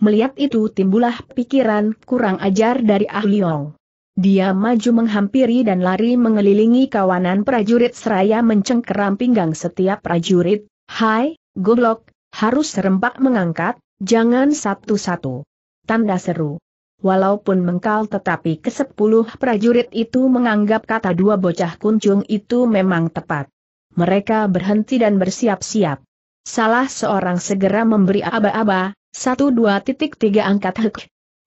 Melihat itu timbullah pikiran kurang ajar dari Ah Liong. Dia maju menghampiri dan lari mengelilingi kawanan prajurit seraya mencengkeram pinggang setiap prajurit. Hai, goblok, harus serempak mengangkat, jangan satu-satu. Tanda seru. Walaupun mengkal tetapi kesepuluh prajurit itu menganggap kata dua bocah kuncung itu memang tepat. Mereka berhenti dan bersiap-siap. Salah seorang segera memberi aba-aba, satu dua titik tiga angkat hek.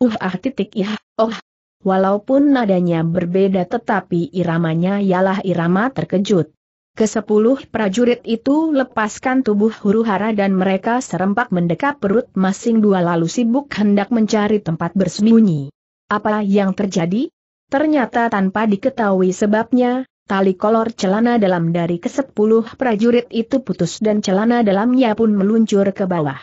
Uh ah titik ih, iya. oh. Walaupun nadanya berbeda tetapi iramanya ialah irama terkejut. Kesepuluh prajurit itu lepaskan tubuh huru hara dan mereka serempak mendekap perut masing dua lalu sibuk hendak mencari tempat bersembunyi. Apa yang terjadi? Ternyata tanpa diketahui sebabnya, tali kolor celana dalam dari kesepuluh prajurit itu putus dan celana dalamnya pun meluncur ke bawah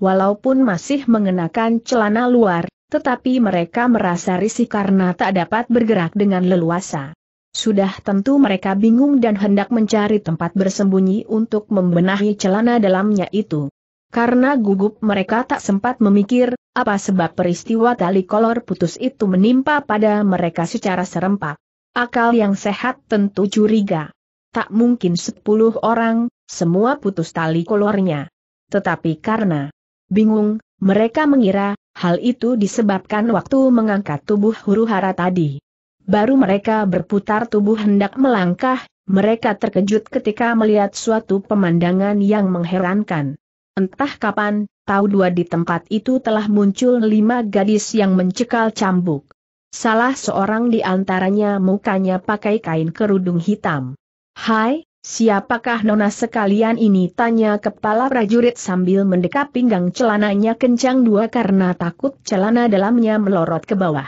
walaupun masih mengenakan celana luar, tetapi mereka merasa risih karena tak dapat bergerak dengan leluasa. Sudah tentu mereka bingung dan hendak mencari tempat bersembunyi untuk membenahi celana dalamnya itu. Karena gugup mereka tak sempat memikir, apa sebab peristiwa tali kolor putus itu menimpa pada mereka secara serempak. Akal yang sehat tentu curiga. Tak mungkin sepuluh orang, semua putus tali kolornya. Tetapi karena Bingung, mereka mengira, hal itu disebabkan waktu mengangkat tubuh huru hara tadi. Baru mereka berputar tubuh hendak melangkah, mereka terkejut ketika melihat suatu pemandangan yang mengherankan. Entah kapan, tahu dua di tempat itu telah muncul lima gadis yang mencekal cambuk. Salah seorang di antaranya mukanya pakai kain kerudung hitam. Hai, Siapakah nona sekalian ini? Tanya kepala prajurit sambil mendekap pinggang celananya kencang dua karena takut celana dalamnya melorot ke bawah.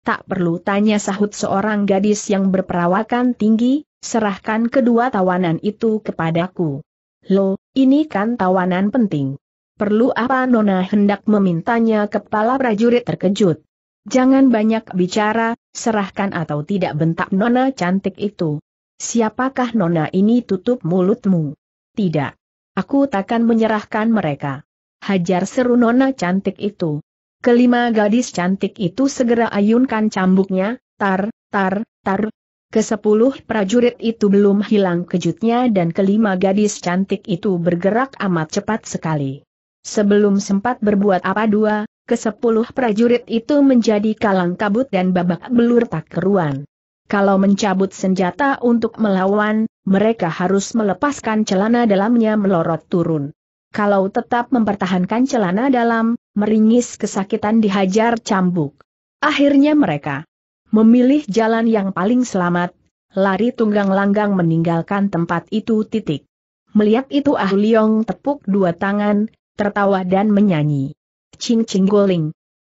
Tak perlu tanya sahut seorang gadis yang berperawakan tinggi, serahkan kedua tawanan itu kepadaku. Lo, ini kan tawanan penting. Perlu apa Nona hendak memintanya kepala prajurit terkejut. Jangan banyak bicara, serahkan atau tidak bentak Nona cantik itu. Siapakah nona ini tutup mulutmu? Tidak. Aku takkan menyerahkan mereka. Hajar seru nona cantik itu. Kelima gadis cantik itu segera ayunkan cambuknya, tar, tar, tar. Kesepuluh prajurit itu belum hilang kejutnya dan kelima gadis cantik itu bergerak amat cepat sekali. Sebelum sempat berbuat apa dua, kesepuluh prajurit itu menjadi kalang kabut dan babak belur tak keruan. Kalau mencabut senjata untuk melawan, mereka harus melepaskan celana dalamnya melorot turun. Kalau tetap mempertahankan celana dalam, meringis kesakitan dihajar cambuk. Akhirnya mereka memilih jalan yang paling selamat, lari tunggang langgang meninggalkan tempat itu titik. Melihat itu Ah Liong tepuk dua tangan, tertawa dan menyanyi. Cing cing Guling.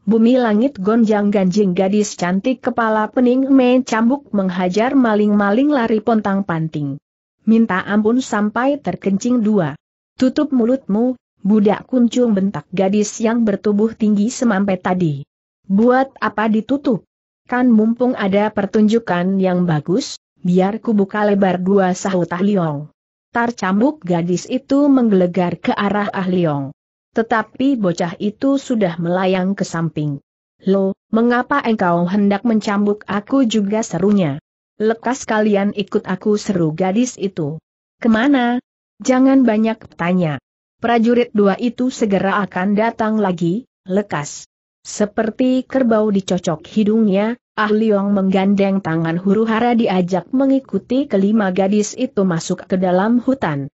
Bumi langit gonjang ganjing gadis cantik kepala pening cambuk menghajar maling-maling lari pontang panting. Minta ampun sampai terkencing dua. Tutup mulutmu, budak kuncung bentak gadis yang bertubuh tinggi semampai tadi. Buat apa ditutup? Kan mumpung ada pertunjukan yang bagus, biar ku buka lebar dua sahut Ah Liong. Tar cambuk gadis itu menggelegar ke arah ahliong. Tetapi bocah itu sudah melayang ke samping. Lo, mengapa engkau hendak mencambuk aku juga serunya? Lekas kalian ikut aku seru gadis itu. Kemana? Jangan banyak tanya. Prajurit dua itu segera akan datang lagi, lekas. Seperti kerbau dicocok hidungnya, Ah Liong menggandeng tangan huru hara diajak mengikuti kelima gadis itu masuk ke dalam hutan.